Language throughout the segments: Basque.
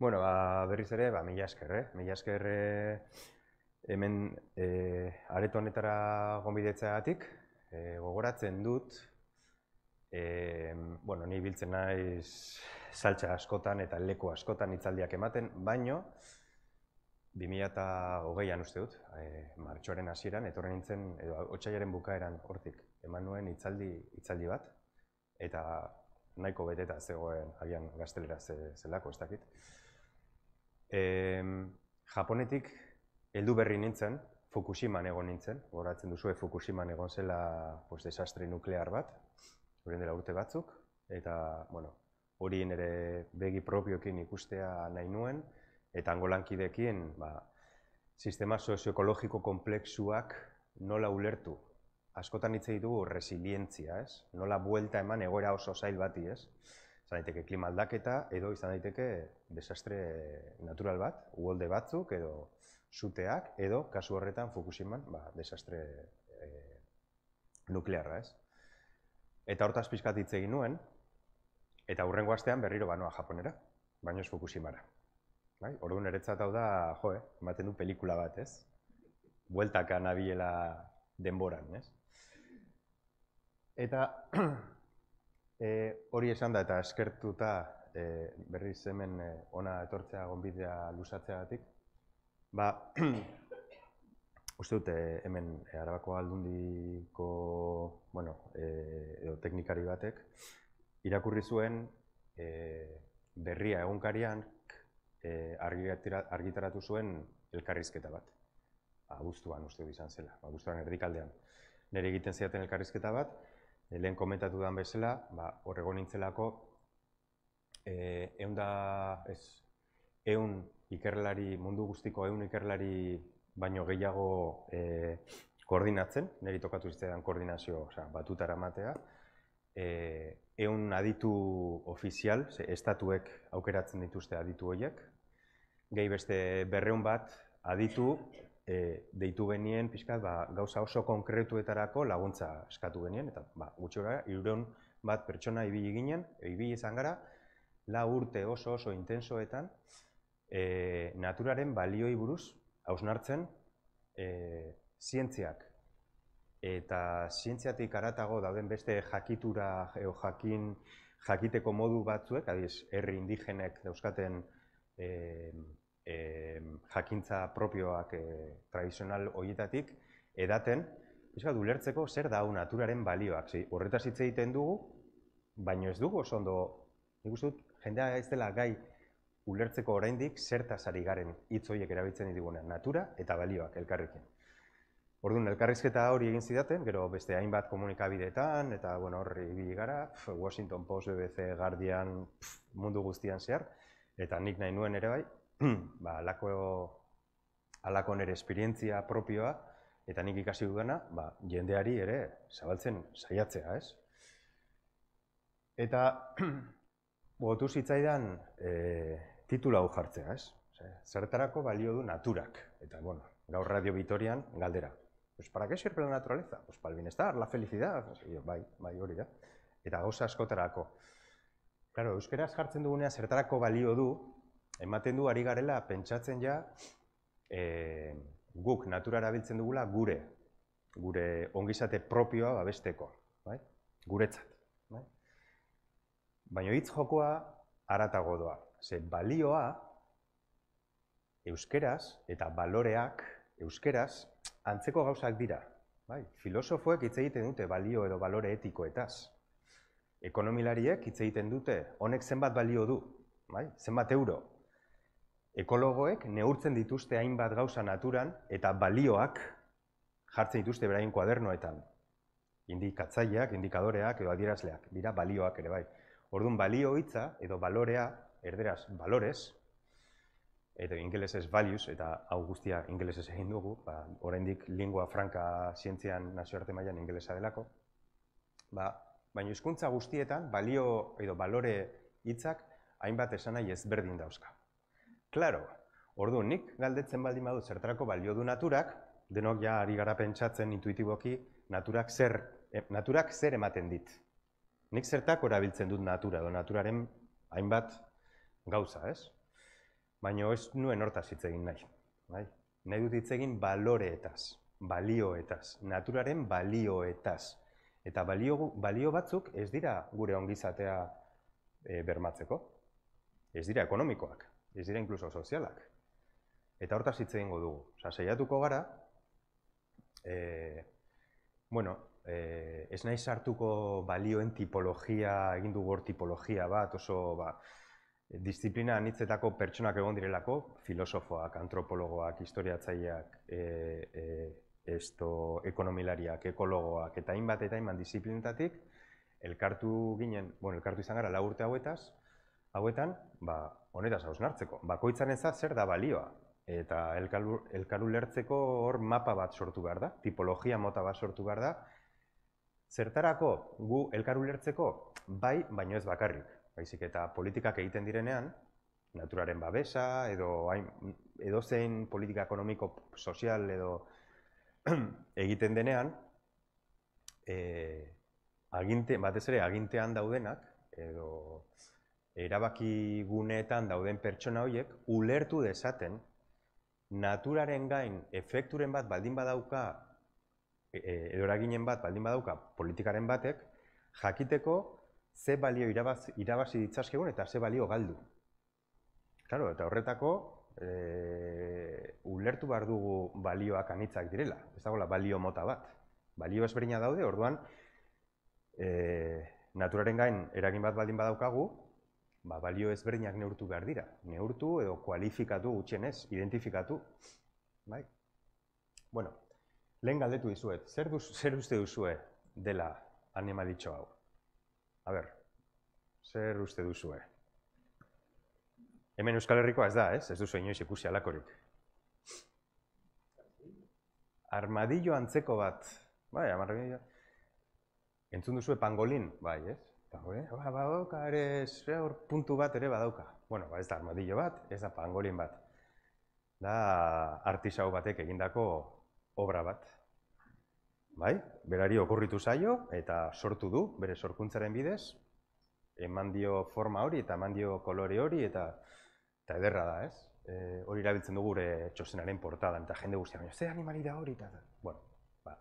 Bueno, ba, berriz ere, ba, mila esker, eh? Mila esker eh, hemen eh, areto honetara gombidetzea eh, gogoratzen dut, eh, bueno, ni biltzen naiz saltxa askotan eta leku askotan itzaldiak ematen, baino, 2008an uste dut, e, martxoaren hasieran eta nintzen, edo otxaiaren bukaeran hortik, eman nuen itzaldi, hitzaldi bat, eta nahiko beteta zegoen, agian gaztelera zelako ez dakit. Japonetik heldu berri nintzen, Fukushima egon nintzen, goratzen duzu, Fukushima egon zela desastre nuklear bat, hori dela urte batzuk, eta, bueno, hori nire begi propiokin ikustea nahi nuen, eta angolankidekin, ba, sistema sozioekologiko kompleksuak nola ulertu. Askotan hitz egin resilientzia, ez? Nola buelta eman egoera oso zail bati, izan daiteke klima aldaketa edo izan daiteke desastre natural bat, uolde batzuk edo zuteak edo kasu horretan fukushima ba, desastre e, nuklearra ez. Eta hortaz pizkat hitz egin nuen, eta aurrengo astean berriro banoa Japonera, baino ez Fukushimara. Bai? Orduan eretzat hau da, jo, eh, ematen du pelikula bat, ez? Bueltaka nabiela denboran, ez? Eta E, hori esan da eta eskertuta berri berriz hemen e, ona etortzea gonbidea lusatzeagatik. Ba, uste dute e, hemen Arabako aldundiko bueno, edo teknikari batek irakurri zuen berria egunkarian argitaratu zuen elkarrizketa bat. Abuztuan uste izan zela, ba, abuztuan erdikaldean. Nere egiten ziaten elkarrizketa bat, lehen komentatu dan bezala, ba, horrego nintzelako, e, eun da, ez, eun ikerlari, mundu guztiko eun ikerlari baino gehiago e, koordinatzen, niri tokatu iztean koordinazio, osea, batutara matea, e, eun aditu ofizial, ze, estatuek aukeratzen dituzte aditu horiek, gehi beste berreun bat aditu e, deitu genien pixkat, ba, gauza oso konkretuetarako laguntza eskatu genien, eta ba, gutxora, iruron bat pertsona ibili ginen, ibili izan gara, la urte oso oso intensoetan, e, naturaren balioi buruz, hausnartzen, e, zientziak, eta zientziatik aratago dauden beste jakitura, eo jakin, jakiteko modu batzuek, adiz, herri indigenek dauzkaten, e, e, jakintza propioak e, tradizional horietatik edaten, pixka ulertzeko zer da hau naturaren balioak. Zei, horretaz hitz egiten dugu, baino ez dugu oso ondo, nik uste dut, jendea ez dela gai ulertzeko oraindik zertaz ari garen hitz horiek erabiltzen ditugunean, natura eta balioak elkarrekin. Orduan, elkarrizketa hori egin zidaten, gero beste hainbat komunikabideetan, eta bueno, horri ibili gara, Washington Post, BBC, Guardian, mundu guztian zehar, eta nik nahi nuen ere bai, Hmm, ba, alako, alako nire esperientzia propioa, eta nik ikasi dudana, ba, jendeari ere zabaltzen saiatzea, ez? Eta botu zitzaidan e, eh, titula hau jartzea, ez? Zertarako balio du naturak. Eta, bueno, gaur Radio Vitorian galdera. Pues, para que sirve la naturaleza? Pues, para el bienestar, la felicidad. bai, bai hori da. Eta gauza askotarako. Claro, euskeraz jartzen dugunea zertarako balio du, ematen du ari garela pentsatzen ja e, guk natura erabiltzen dugula gure gure ongizate propioa babesteko, bai? Guretzat, bai? Baino hitz jokoa aratago doa. Ze balioa euskeraz eta baloreak euskeraz antzeko gauzak dira, bai? Filosofoek hitz egiten dute balio edo balore etikoetaz. Ekonomilariek hitz egiten dute honek zenbat balio du, bai? Zenbat euro ekologoek neurtzen dituzte hainbat gauza naturan eta balioak jartzen dituzte beraien kuadernoetan. Indikatzaileak, indikadoreak edo adierazleak, dira balioak ere bai. Orduan balio hitza edo balorea, erderaz balores, edo ingelesez values, eta hau guztia ingelesez egin dugu, ba, oraindik lingua franca zientzian nazioarte mailan ingelesa delako, ba, baina hizkuntza guztietan balio edo balore hitzak hainbat esanai ezberdin dauzka. Claro, ordu nik galdetzen baldin badu zertarako balio du naturak, denok ja ari gara pentsatzen intuitiboki, naturak zer, e, naturak zer ematen dit. Nik zertak erabiltzen dut natura, do naturaren hainbat gauza, ez? Baina ez nuen hortaz hitz egin nahi. Bai? Nahi dut hitz egin baloreetaz, balioetaz, naturaren balioetaz. Eta balio, balio batzuk ez dira gure ongizatea e, bermatzeko. Ez dira ekonomikoak ez dira inkluso sozialak. Eta hortaz hitz egingo dugu. Osea, seiatuko gara e, bueno, e, ez nahi sartuko balioen tipologia, egin dugu hor tipologia bat, oso ba, disiplina anitzetako pertsonak egon direlako, filosofoak, antropologoak, historiatzaileak, e, e, esto, ekonomilariak, ekologoak, eta hainbat eta hainbat disiplinetatik, elkartu ginen, bueno, elkartu izan gara lau urte hauetaz, hauetan, ba, honetaz hausnartzeko. Bakoitzan eza zer da balioa, eta elkaru lertzeko hor mapa bat sortu behar da, tipologia mota bat sortu behar da, zertarako gu elkaru lertzeko bai, baino ez bakarrik. Baizik eta politikak egiten direnean, naturaren babesa, edo, hain, edo zein politika ekonomiko sozial edo egiten denean, e, aginte, batez ere agintean daudenak, edo erabaki guneetan dauden pertsona horiek ulertu dezaten naturaren gain efekturen bat baldin badauka e, e edo bat baldin badauka politikaren batek jakiteko ze balio irabaz, irabazi ditzazkegun eta ze balio galdu. Claro, eta horretako e, ulertu behar dugu balioak anitzak direla, ez dagoela balio mota bat. Balio ezberdina daude, orduan e, naturaren gain eragin bat baldin badaukagu, ba, balio ezberdinak neurtu behar dira. Neurtu edo kualifikatu gutxen identifikatu. Bai? Bueno, lehen galdetu dizuet zer, duz, zer uste duzue dela animalitxo hau? A ber, zer uste duzue? Hemen Euskal Herrikoa ez da, ez, ez duzu inoiz ikusi alakorik. Armadillo antzeko bat. Bai, armadillo. Entzun duzu pangolin, bai, ez? Eta gure, ba, ba, ere zure hor puntu bat ere badauka. Bueno, ba, ez da armadillo bat, ez da pangolin bat. Da artisau batek egindako obra bat. Bai? Berari okurritu zaio eta sortu du, bere sorkuntzaren bidez. Eman dio forma hori eta eman dio kolore hori eta, eta ederra da, ez? E, hori erabiltzen dugu gure txosenaren portadan eta jende guztia baina, zer animalira hori eta... Bueno, ba.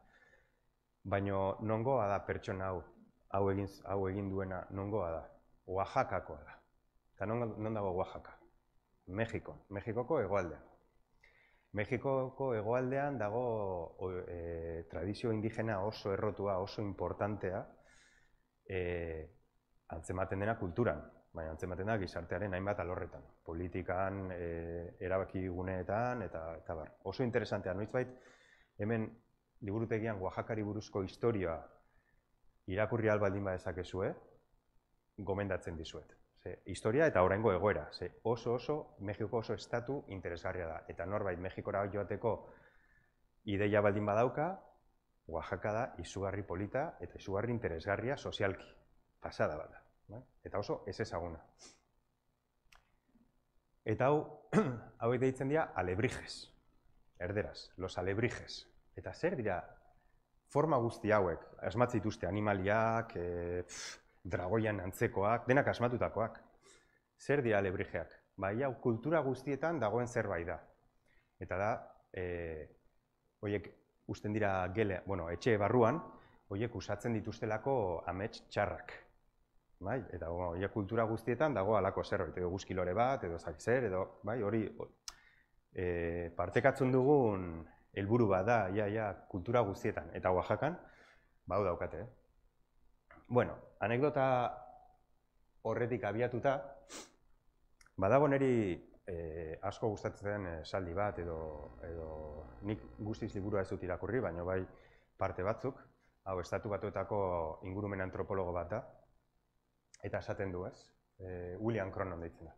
Baina nongoa da pertson hau hau egin, hau egin duena nongoa da, Oaxakakoa da. Eta non dago Oaxaka? Mexiko, Mexikoko egoaldean. Mexikoko hegoaldean dago e, tradizio indigena oso errotua, oso importantea, e, antzematen dena kulturan, baina antzematen dena gizartearen hainbat alorretan, politikan, e, erabaki eta, eta bar. Oso interesantea, noiz bait, hemen liburutegian Oaxakari buruzko historiaa, irakurri baldin ba dezakezue, gomendatzen dizuet. Ze, historia eta oraingo egoera, ze oso oso Mexiko oso estatu interesgarria da eta norbait Mexikora joateko ideia baldin badauka, Oaxaca da isugarri polita eta izugarri interesgarria sozialki pasada bada, bai? Eta oso ez ezaguna. Eta hau hau deitzen dira alebrijes. Erderaz, los alebrijes. Eta zer dira forma guzti hauek, esmatzi dituzte animaliak, e, dragoian antzekoak, denak asmatutakoak. Zer dira lebrijeak? Bai, hau kultura guztietan dagoen zerbait da. Eta da, e, oiek, usten dira gele, bueno, etxe barruan, hoiek usatzen dituztelako amets txarrak. Bai, eta hoia kultura guztietan dago alako zer, guzkilore bat, edo zakizer, edo bai, hori e, partekatzen dugun helburu bat da, ja, ja, kultura guztietan, eta Oaxacan, ba, daukate, eh? Bueno, anekdota horretik abiatuta, badago neri eh, asko gustatzen eh, saldi bat, edo, edo nik guztiz liburua ez dut irakurri, baina bai parte batzuk, hau estatu batuetako ingurumen antropologo bat da, eta esaten du ez, e, William Cronon deitzen da.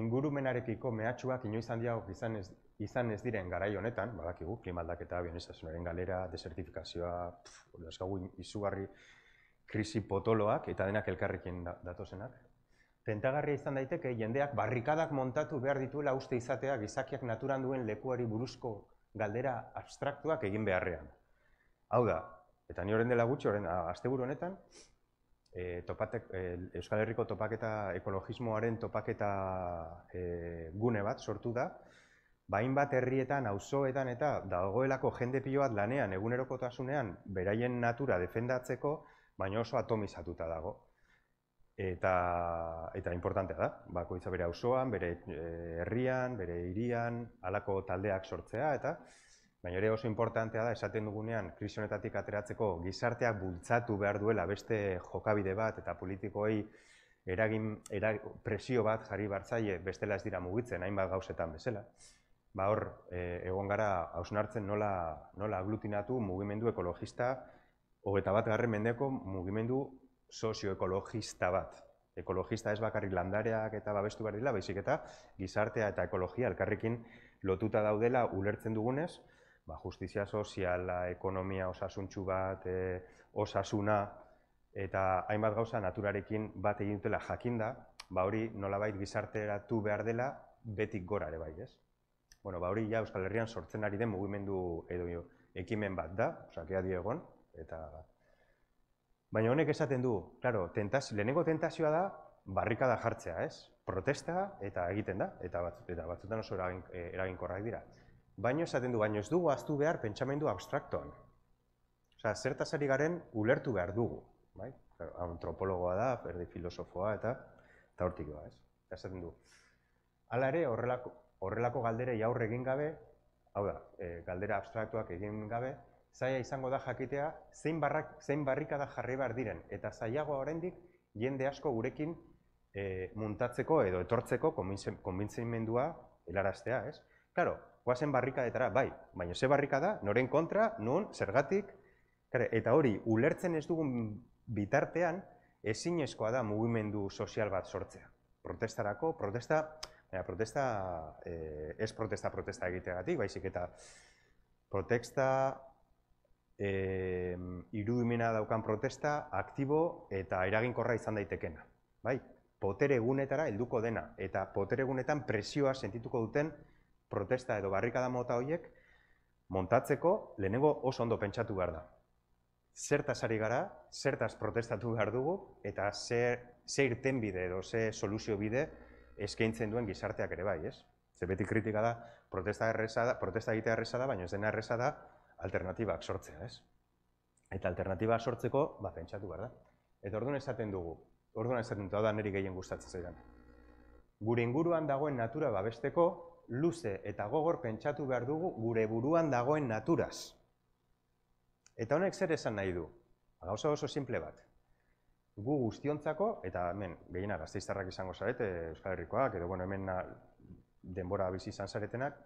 Ingurumenarekiko mehatxuak inoiz handiago izan ez, izan ez diren garaio honetan, badakigu klima aldaketa, bienestasunaren galera, desertifikazioa, ulaskagu izugarri krisi potoloak eta denak elkarrekin datozenak. Tentagarria izan daiteke jendeak barrikadak montatu behar dituela uste izatea gizakiak naturan duen lekuari buruzko galdera abstraktuak egin beharrean. Hau da, eta ni horren dela gutxi horren asteburu honetan e, e, Euskal Herriko topaketa ekologismoaren topaketa e, gune bat sortu da, bain herrietan, auzoetan eta dagoelako jende pilo bat lanean, egunerokotasunean, beraien natura defendatzeko, baina oso atomizatuta dago. Eta, eta importantea da, bakoitza bere auzoan, bere eh, herrian, bere hirian, halako taldeak sortzea, eta baina ere oso importantea da, esaten dugunean, krisionetatik ateratzeko gizarteak bultzatu behar duela beste jokabide bat eta politikoei eragin, eragin presio bat jarri bartzaile bestela ez dira mugitzen, hainbat gauzetan bezala ba hor e, egon gara hausnartzen nola, nola aglutinatu mugimendu ekologista hogeta bat garren mendeko mugimendu sozioekologista bat. Ekologista ez bakarrik landareak eta babestu behar baizik eta gizartea eta ekologia elkarrekin lotuta daudela ulertzen dugunez, ba, justizia soziala, ekonomia osasuntxu bat, e, osasuna eta hainbat gauza naturarekin bat egin dutela jakinda, ba hori nolabait gizarteratu behar dela betik gorare bai, ez? Bueno, ba, ja Euskal Herrian sortzen ari den mugimendu edo ekimen bat da, osakea diegon, eta... Baina honek esaten du, claro, tentaz, lehenengo tentazioa da, barrikada jartzea, ez? Protesta eta egiten da, eta, bat, batzutan oso eragin, eh, eraginkorrak dira. Baina esaten du, baina ez dugu aztu behar pentsamendu abstraktoan. Osa, zertaz ari garen ulertu behar dugu, bai? Antropologoa da, erdi filosofoa, eta, eta hortik doa, ez? esaten du, Hala ere, horrelako, horrelako galdere jaur egin gabe, hau da, eh, galdera abstraktuak egin gabe, zaila izango da jakitea zein, barrak, zein barrikada jarri behar diren, eta zailago oraindik jende asko gurekin eh, muntatzeko edo etortzeko mendua helaraztea, ez? Claro, guazen barrikadetara, bai, baina ze barrikada, noren kontra, nun, zergatik, kare, eta hori, ulertzen ez dugun bitartean, ezinezkoa da mugimendu sozial bat sortzea. Protestarako, protesta, protesta, eh, ez protesta protesta egiteagatik, baizik eta protesta eh, irudimena daukan protesta aktibo eta eraginkorra izan daitekena. Bai, potere egunetara helduko dena eta potere egunetan presioa sentituko duten protesta edo barrikada mota horiek montatzeko lehenengo oso ondo pentsatu behar da. Zertaz ari gara, zertaz protestatu behar dugu eta ze zer irten bide edo zer soluzio bide eskaintzen duen gizarteak ere bai, ez? Ze beti kritika da, protesta, erresa da, protesta egitea erresa da, baina ez dena erresa da, alternatibak sortzea, ez? Eta alternatiba sortzeko, ba, pentsatu behar da. Eta orduan esaten dugu, orduan esaten dugu, da niri gehien gustatzen zaidan. Gure inguruan dagoen natura babesteko, luze eta gogor pentsatu behar dugu gure buruan dagoen naturaz. Eta honek zer esan nahi du? Ba, gauza oso simple bat gu guztiontzako, eta hemen, gehiena gazteiztarrak izango zarete, Euskal Herrikoak, edo bueno, hemen denbora bizi izan zaretenak,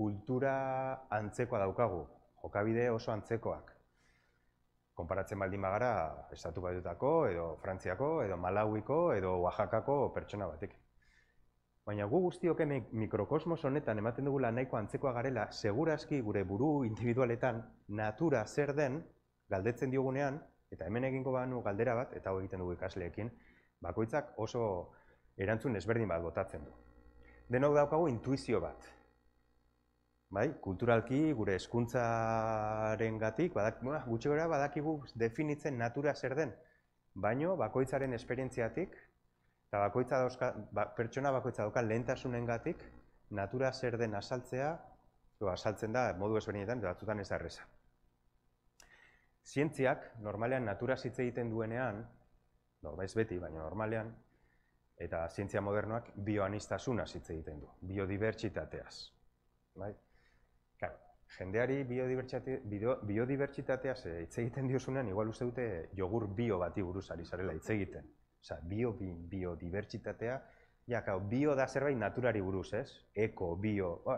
kultura antzekoa daukagu, jokabide oso antzekoak. Konparatzen baldin bagara, Estatu Baitutako, edo Frantziako, edo Malauiko, edo Oaxakako pertsona batik. Baina gu guztiok hemen mikrokosmos honetan ematen dugula nahiko antzekoa garela, segurazki gure buru individualetan natura zer den, galdetzen diogunean, Eta hemen egingo banu galdera bat, eta hau egiten dugu ikasleekin, bakoitzak oso erantzun ezberdin bat botatzen du. Denok daukagu intuizio bat. Bai, kulturalki, gure eskuntzaren gatik, badak, gutxe gara badakigu definitzen natura zer den, baino bakoitzaren esperientziatik, eta bakoitza dauzka, ba, pertsona bakoitza dauka lehentasunen gatik, natura zer den asaltzea, jo, asaltzen da, modu ezberdinetan, batzutan ez zientziak normalean natura hitz egiten duenean, no, ba, ez beti, baina normalean, eta zientzia modernoak bioanistasuna hitz egiten du, biodibertsitateaz. Bai? jendeari biodibertsitateaz eh, hitz egiten diozunean, igual uste dute jogur bio bati buruz ari zarela hitz egiten. Osa, bio, biodibertsitatea, ja, bio da zerbait naturari buruz, ez? Eko, bio, ba,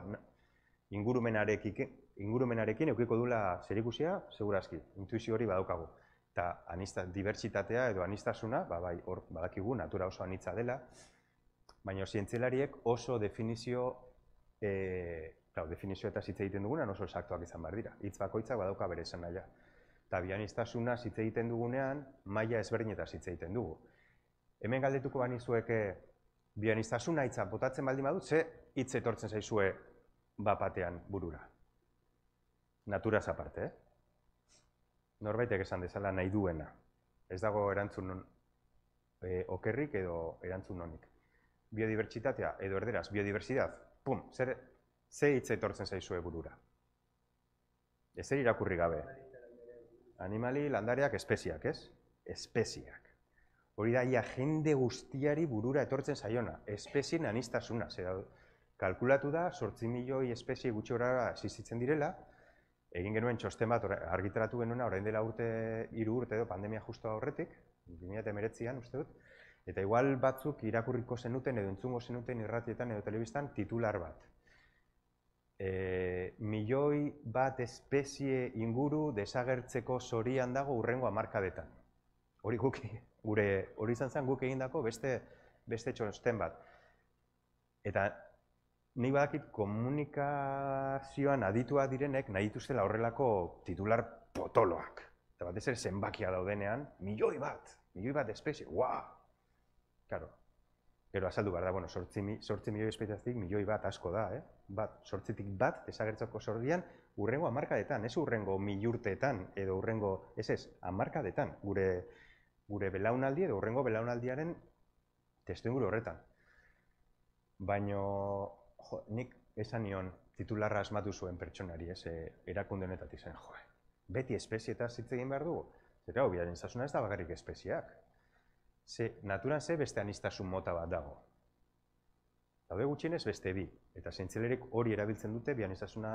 ingurumenarekin eukiko duela zerikusia, seguraski, intuizio hori badaukagu. Eta diversitatea edo anistasuna, ba, bai, hor badakigu, natura oso anitza dela, baina zientzelariek oso definizio, e, definizio eta zitze egiten duguna oso esaktuak izan behar dira. Hitz bakoitzak badauka bere esan da. Eta bianistasuna zitze egiten dugunean, maila ezberdinetan zitze egiten dugu. Hemen galdetuko e, bi bianistasuna itza botatzen baldin badut, ze hitz etortzen zaizue bapatean burura. Natura aparte, eh? Norbaitek esan dezala nahi duena. Ez dago erantzun non, e, okerrik edo erantzun honik. Biodibertsitatea edo erderaz, biodibertsitat, pum, zer, ze hitz etortzen zaizue burura. Ez zer irakurri gabe. Animali, landareak, espeziak, ez? Espeziak. Hori da, jende guztiari burura etortzen zaiona. Espezien anistasuna zer kalkulatu da, sortzi milioi espezie gutxi horara direla, egin genuen txosten bat argitaratu genuna orain dela urte 3 urte edo pandemia justo horretik, 2019an uste dut, eta igual batzuk irakurriko zenuten edo entzungo zenuten irratietan edo telebistan titular bat. E, milioi bat espezie inguru desagertzeko sorian dago urrengo hamarkadetan. Hori guk gure hori izan zen guk egindako beste beste txosten bat. Eta nik badakit komunikazioan adituak direnek nahi dituztela horrelako titular potoloak. Eta bat ere zenbakia daudenean, milioi bat, milioi bat espezie, guau! Karo, gero azaldu behar da, bueno, sortzi, sortzi milioi espeziatik milioi bat asko da, eh? Bat, sortzitik bat, desagertzako sordian, urrengo amarkadetan, ez urrengo milurteetan, edo urrengo, ez ez, amarkadetan, gure, gure belaunaldi edo urrengo belaunaldiaren testu horretan. Baina jo, nik esan nion titularra asmatu zuen pertsonari, ez, e, erakunde honetatik zen, jo, beti espezie eta zitze egin behar dugu. Zer hau, biaren ez da bakarrik espeziak. Ze, naturan ze beste anistazun mota bat dago. Daude gutxienez beste bi, eta zeintzelerek hori erabiltzen dute bi anistazuna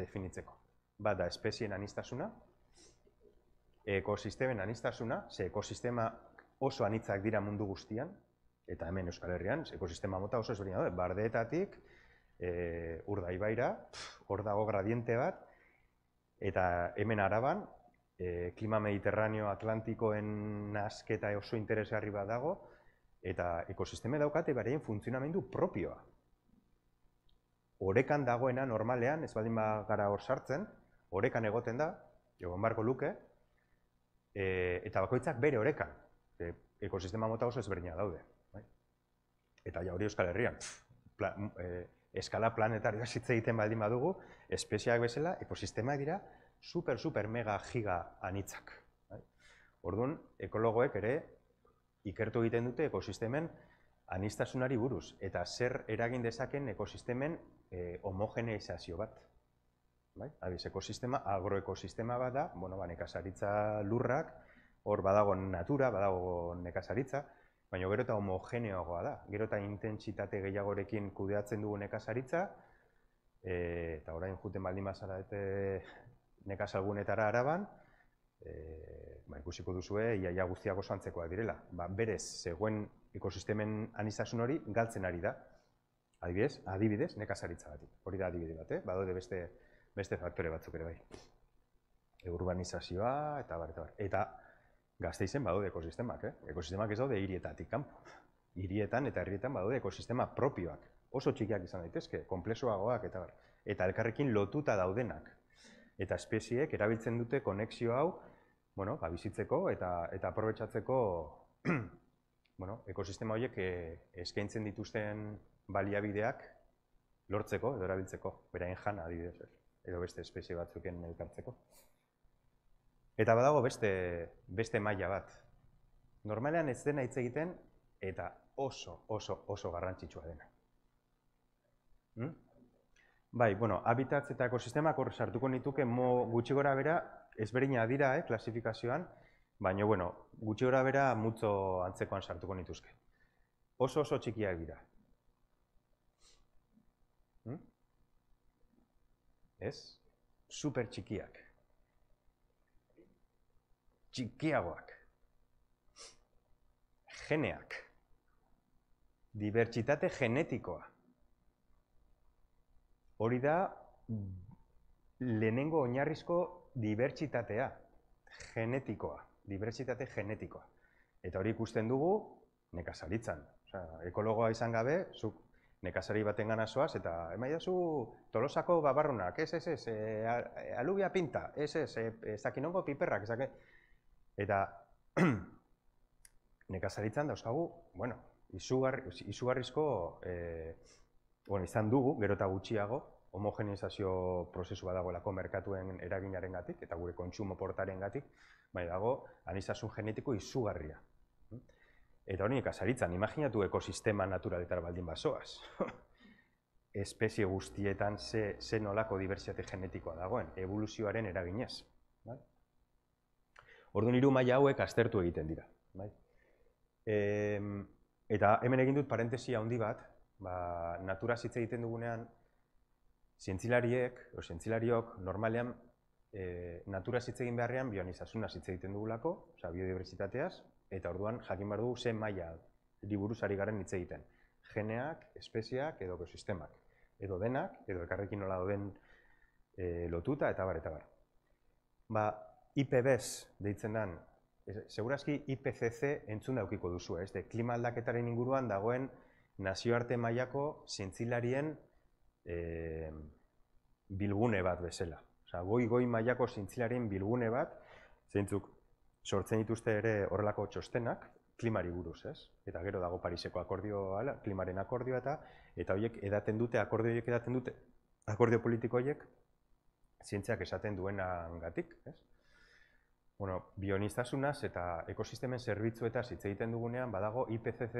definitzeko. Bada, espezien anistazuna, ekosistemen anistazuna, ze ekosistema oso anitzak dira mundu guztian, eta hemen Euskal Herrian, ekosistema mota oso ezberdin daude, bardeetatik, e, eh, urdaibaira, hor dago gradiente bat, eta hemen araban, e, klima mediterraneo atlantikoen nasketa oso interesgarri bat dago, eta ekosisteme daukate beraien funtzionamendu propioa. Orekan dagoena normalean, ez baldin gara hor sartzen, orekan egoten da, egon barko luke, e, eta bakoitzak bere horekan ekosistema mota oso ezberdina daude. Bai? Eta ja hori Euskal Herrian, pla, eskala planetarioa zitze egiten baldin badugu, espeziak bezala, ekosistema dira super, super, mega, giga anitzak. Bai? Orduan, ekologoek ere ikertu egiten dute ekosistemen anistazunari buruz, eta zer eragin dezaken ekosistemen eh, homogeneizazio bat. Habiz, bai? ekosistema, agroekosistema bat da, bueno, ba, nekazaritza lurrak, hor badago natura, badago nekazaritza, baina gero eta homogeneoagoa da. Gero eta intentsitate gehiagorekin kudeatzen dugu nekazaritza, e, eta orain juten baldin bazara dute nekazalgunetara araban, e, ba, ikusiko duzue, iaia guztiago zantzekoa direla. Ba, berez, zegoen ekosistemen anizasun hori galtzen ari da. Adibidez, adibidez, nekazaritza bat. Hori da adibide bat, eh? badaude beste, beste faktore batzuk ere bai. urbanizazioa, eta bar, eta bar. Eta, gazteizen badaude ekosistemak, eh? ekosistemak ez daude hirietatik kanpo. Hirietan eta herrietan badaude ekosistema propioak, oso txikiak izan daitezke, komplexuagoak eta eta elkarrekin lotuta daudenak. Eta espezieek erabiltzen dute konexio hau, bueno, ba, bizitzeko eta eta aprobetxatzeko bueno, ekosistema horiek eh, eskaintzen dituzten baliabideak lortzeko edo erabiltzeko, beraien jana adibidez, edo beste espezie batzuken elkartzeko. Eta badago beste, beste maila bat. Normalean ez dena hitz egiten eta oso, oso, oso garrantzitsua dena. Hm? Bai, bueno, habitat eta ekosistemak kor sartuko nituke mo gutxi gora bera ezberdina dira, eh, klasifikazioan, baina bueno, gutxi gora bera mutzo antzekoan sartuko nituzke. Oso oso txikiak dira. Hm? Ez? Super txikiak txikiagoak, geneak, dibertsitate genetikoa. Hori da lehenengo oinarrizko dibertsitatea, genetikoa, dibertsitate genetikoa. Eta hori ikusten dugu nekazaritzan. Osa, ekologoa izan gabe, zuk nekazari baten gana eta emai zu tolosako babarrunak, ez, ez, ez, e, alubia pinta, ez, ez, ez, ez, piperrak, ez ez, Eta nekazaritzen dauzkagu, bueno, izugarrizko izugar eh, bueno, izan dugu, gero eta gutxiago, homogenizazio prozesua dagoelako merkatuen eraginaren gatik, eta gure kontsumo portaren gatik, bai dago, anizasun genetiko izugarria. Eta hori nekazaritzen, imaginatu ekosistema naturaletar baldin bazoaz, Espezie guztietan ze, ze nolako diversiate genetikoa dagoen, evoluzioaren eraginez. Orduan hiru maila hauek aztertu egiten dira, bai? E, eta hemen egin dut parentesia handi bat, ba, natura hitz egiten dugunean zientzilariek, o zientzilariok normalean e, natura hitz egin beharrean bionizasuna hitz egiten dugulako, osea biodibertsitateaz eta orduan jakin bar dugu ze maila liburu garen hitz egiten. Geneak, espeziak edo ekosistemak, edo denak, edo ekarrekin nola dauden e, lotuta eta bar eta bar. Ba, IPBES deitzen den, segurazki IPCC entzun daukiko duzu, ez? De, klima aldaketaren inguruan dagoen nazioarte mailako zintzilarien bilgune bat bezala. Osa, goi-goi mailako zintzilarien bilgune bat, zeintzuk sortzen dituzte ere horrelako txostenak, klimari buruz, ez? Eta gero dago Pariseko akordioa, klimaren akordioa eta eta hoiek edaten dute, akordio hoiek edaten dute, akordio politiko zientziak esaten duenangatik, ez? Bueno, bionistasunaz eta ekosistemen zerbitzuetaz hitz egiten dugunean, badago IPCC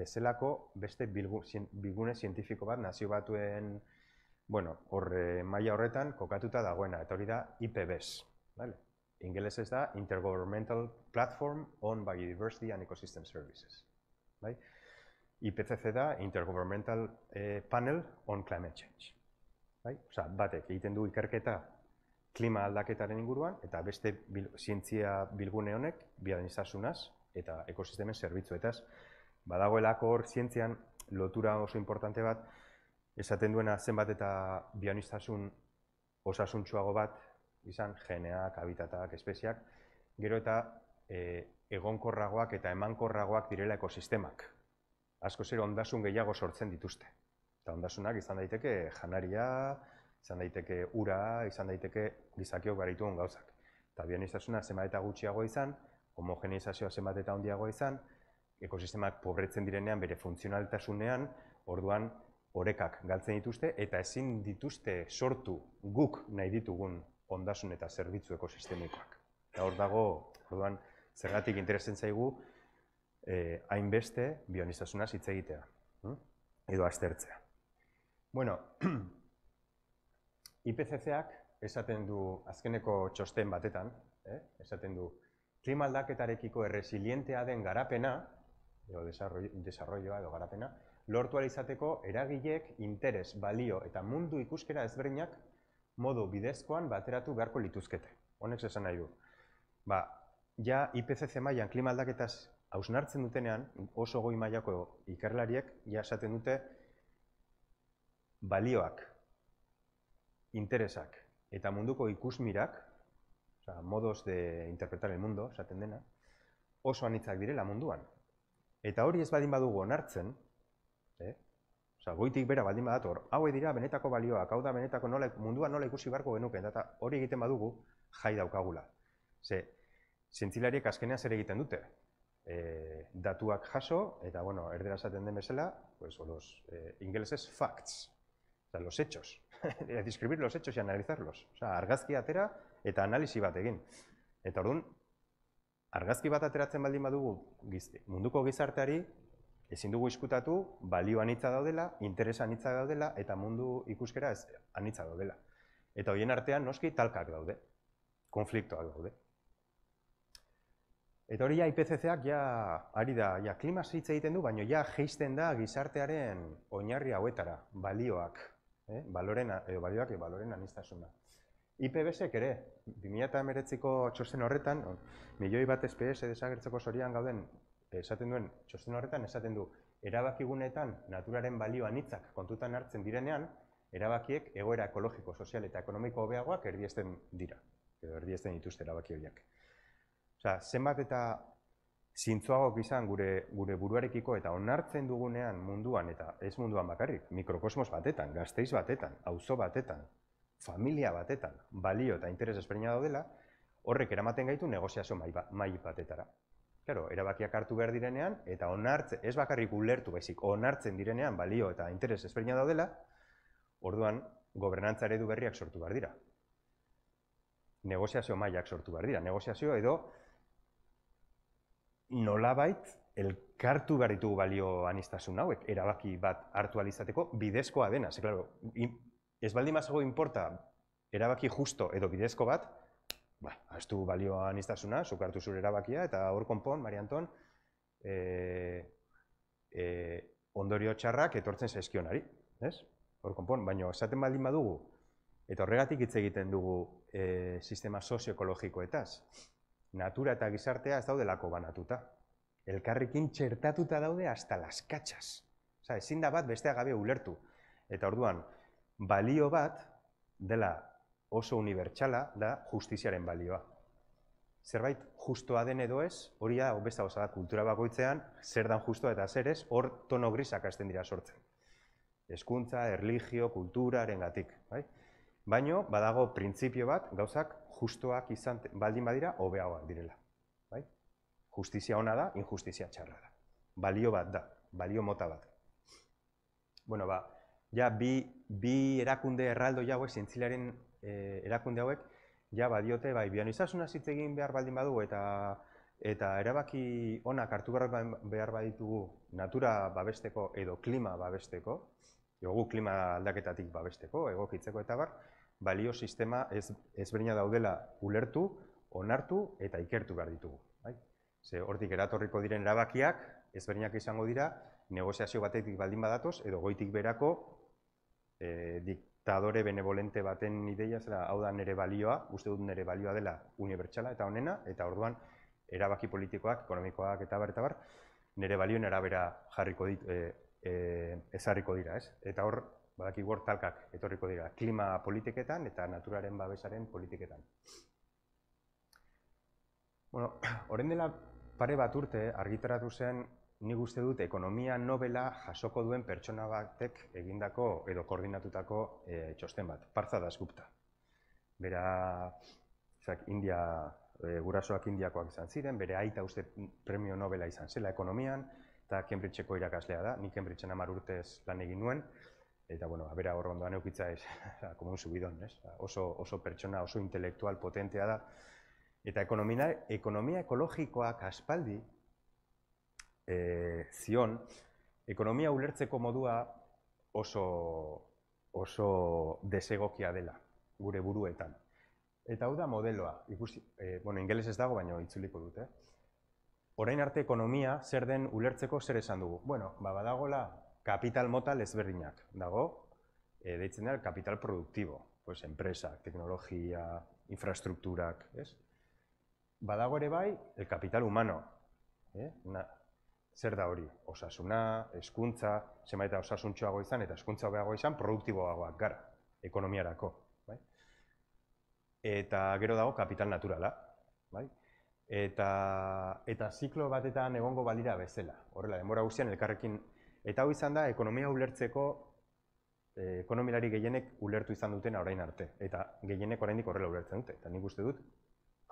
bezalako beste bilgune zientifiko bat nazio batuen bueno, horre, maila horretan kokatuta dagoena, eta hori da IPBES. Vale? Ingeles ez da Intergovernmental Platform on Biodiversity and Ecosystem Services. IPCC bai? da Intergovernmental eh, Panel on Climate Change. Bai? batek egiten du ikerketa klima aldaketaren inguruan, eta beste bil, zientzia bilgune honek, biadanizasunaz eta ekosistemen zerbitzuetaz. Badagoelako hor zientzian lotura oso importante bat, esaten duena zenbat eta bionistasun osasuntsuago bat, izan geneak, habitatak, espeziak, gero eta e, egonkorragoak eta emankorragoak direla ekosistemak. Asko zer ondasun gehiago sortzen dituzte. Eta ondasunak izan daiteke janaria, izan daiteke ura, izan daiteke gizakiok garituen gauzak. Eta bioniztasuna zenbat eta gutxiago izan, homogeneizazioa zenbat eta handiago izan, ekosistemak pobretzen direnean bere funtzionaltasunean, orduan orekak galtzen dituzte eta ezin dituzte sortu guk nahi ditugun ondasun eta zerbitzu ekosistemikoak. Eta hor dago, orduan, zergatik interesen zaigu, eh, hainbeste bioniztasuna hitz egitea hm? edo aztertzea. Bueno, IPCCak esaten du azkeneko txosten batetan, eh? esaten du klima aldaketarekiko erresilientea den garapena, edo desarrolloa edo garapena, lortu izateko eragilek interes, balio eta mundu ikuskera ezberdinak modu bidezkoan bateratu beharko lituzkete. Honek esan nahi du. Ba, ja IPCC mailan klima aldaketaz hausnartzen dutenean, oso goi mailako ikerlariek, ja esaten dute balioak, interesak eta munduko ikusmirak, oza, modos de interpretar el mundo, esaten dena, oso anitzak direla munduan. Eta hori ez badin badugu onartzen, eh? Oza, goitik bera baldin badator, haue dira benetako balioak, hau da benetako nola, munduan nola ikusi barko genuke, eta hori egiten badugu jai daukagula. Ze, zentzilariek askenean zer egiten dute. E, datuak jaso, eta bueno, erdera esaten den bezala, pues, e, eh, ingelesez facts, oza, los hechos, describir los hechos y analizarlos. O sea, argazki atera eta analisi bat egin. Eta orduan, argazki bat ateratzen baldin badugu gizte, munduko gizarteari ezin dugu iskutatu balio anitza daudela, interes anitza daudela eta mundu ikuskera anitza daudela. Eta horien artean noski talkak daude, konfliktoak daude. Eta hori ja IPCC-ak ja ari da, ja klima hitz egiten du, baina ja jeisten da gizartearen oinarri hauetara, balioak, eh, baloren, edo balioak edo baloren anistazuna. IPBSek ere, 2008ko txosten horretan, milioi bat SPS desagertzeko sorian gauden, eh, esaten duen, txosten horretan esaten du, erabakigunetan naturaren balio anitzak kontutan hartzen direnean, erabakiek egoera ekologiko, sozial eta ekonomiko hobeagoak erdiesten dira, edo erdiesten dituzte erabaki horiak. Osea, zenbat eta zintzoagok izan gure, gure buruarekiko eta onartzen dugunean munduan, eta ez munduan bakarrik, mikrokosmos batetan, gazteiz batetan, auzo batetan, familia batetan, balio eta interes ezberdina daudela, horrek eramaten gaitu negoziazio ba, mai, batetara. Claro, erabakiak hartu behar direnean, eta onartze, ez bakarrik ulertu baizik, onartzen direnean balio eta interes ezberdina daudela, orduan, gobernantza eredu berriak sortu behar dira. Negoziazio mailak sortu behar dira. Negoziazio edo, nolabait elkartu behar ditugu balio anistazun hauek, erabaki bat hartu alizateko bidezkoa dena. ez baldin mazago inporta erabaki justo edo bidezko bat, ba, haztu balioan iztasuna, zuk hartu zure erabakia, eta hor konpon, Mari Anton, eh, eh, ondorio txarrak etortzen zaizkionari, Hor konpon, baina esaten baldin badugu, eta horregatik hitz egiten dugu sistema eh, sistema sozioekologikoetaz, natura eta gizartea ez daudelako banatuta. Elkarrekin txertatuta daude hasta las katxas. ezin da bat bestea gabe ulertu. Eta orduan, balio bat dela oso unibertsala da justiziaren balioa. Zerbait justoa den edo ez, hori da, beste hau kultura bakoitzean, zer dan justoa eta zer ez, hor tono grisak azten dira sortzen. Eskuntza, erligio, kultura, Bai? Baino badago printzipio bat, gauzak justoak izan baldin badira hobeagoak direla. Bai? Justizia ona da, injustizia txarra da. Balio bat da, balio mota bat. Bueno, ba, ja bi, bi erakunde erraldo jago eh, zientzilaren e, eh, erakunde hauek ja badiote bai bionizasuna hitz egin behar baldin badugu eta eta erabaki onak hartu ba, behar baditugu natura babesteko edo klima babesteko, egu klima aldaketatik babesteko, egokitzeko eta bar, balio sistema ez, ezberdina daudela ulertu, onartu eta ikertu behar ditugu. Bai? Ze hortik eratorriko diren erabakiak ezberdinak izango dira, negoziazio batetik baldin badatoz, edo goitik berako e, diktadore benevolente baten ideia zela, hau da nire balioa, uste dut nire balioa dela unibertsala eta onena, eta orduan erabaki politikoak, ekonomikoak eta bar, eta bar, nire balioen arabera jarriko dit, e, e, ezarriko dira, ez? Eta hor, Badaki gortalkak etorriko dira klima politiketan eta naturaren babesaren politiketan. Bueno, oren dela pare bat urte argitaratu zen ni guzti dut ekonomia nobela jasoko duen pertsona batek egindako edo koordinatutako e, txosten bat, partza da eskupta. Bera, zak, india, e, gurasoak indiakoak izan ziren, bere aita uste premio nobela izan zela ekonomian, eta Cambridgeko irakaslea da, ni Cambridgean amar urtez lan egin nuen, eta, bueno, abera hor ondoan eukitza ez, como un subidon, ez? Oso, oso pertsona, oso intelektual potentea da. Eta ekonomia, ekonomia ekologikoak aspaldi e, eh, zion, ekonomia ulertzeko modua oso, oso desegokia dela, gure buruetan. Eta hau da modeloa, ikusi, e, bueno, ingeles ez dago, baina itzuliko dut, Eh? Orain arte ekonomia zer den ulertzeko zer esan dugu. Bueno, ba, badagola kapital mota lezberdinak dago, e, deitzen dira kapital produktibo, pues, enpresa, teknologia, infrastrukturak, ez? Badago ere bai, el kapital humano, eh? Na, zer da hori, osasuna, eskuntza, zema eta osasuntxoago izan, eta eskuntza hobeago izan, produktiboagoak gara, ekonomiarako. Bai? Eta gero dago, kapital naturala. Bai? Eta, eta ziklo batetan egongo balira bezala. Horrela, denbora guztian, elkarrekin Eta hau izan da, ekonomia ulertzeko, eh, ekonomilari gehienek ulertu izan duten orain arte. Eta gehienek oraindik horrela ulertzen dute. Eta nik uste dut,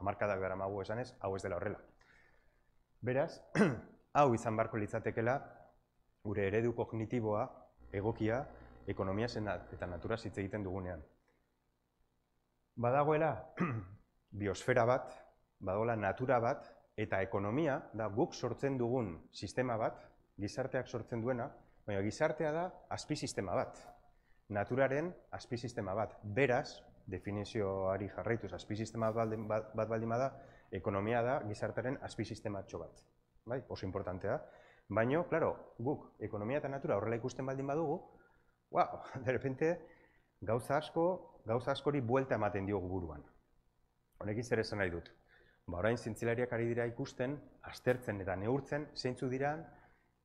amarkadak gara magu esanez, hau ez dela horrela. Beraz, hau izan barko litzatekela, gure eredu kognitiboa, egokia, ekonomia zenat eta natura hitz egiten dugunean. Badagoela, biosfera bat, badola natura bat, eta ekonomia da guk sortzen dugun sistema bat, gizarteak sortzen duena, baina gizartea da azpi sistema bat. Naturaren azpi sistema bat. Beraz, definizioari jarraituz azpi sistema bat baldin bada, ekonomia da gizartearen azpi txo bat, bai? Oso importantea. Baino, claro, guk ekonomia eta natura horrela ikusten baldin badugu, wow, de repente gauza asko, gauza askori buelta ematen diogu buruan. Honekin zer esan nahi dut? Ba, orain zintzilariak ari dira ikusten, aztertzen eta neurtzen, zeintzu dira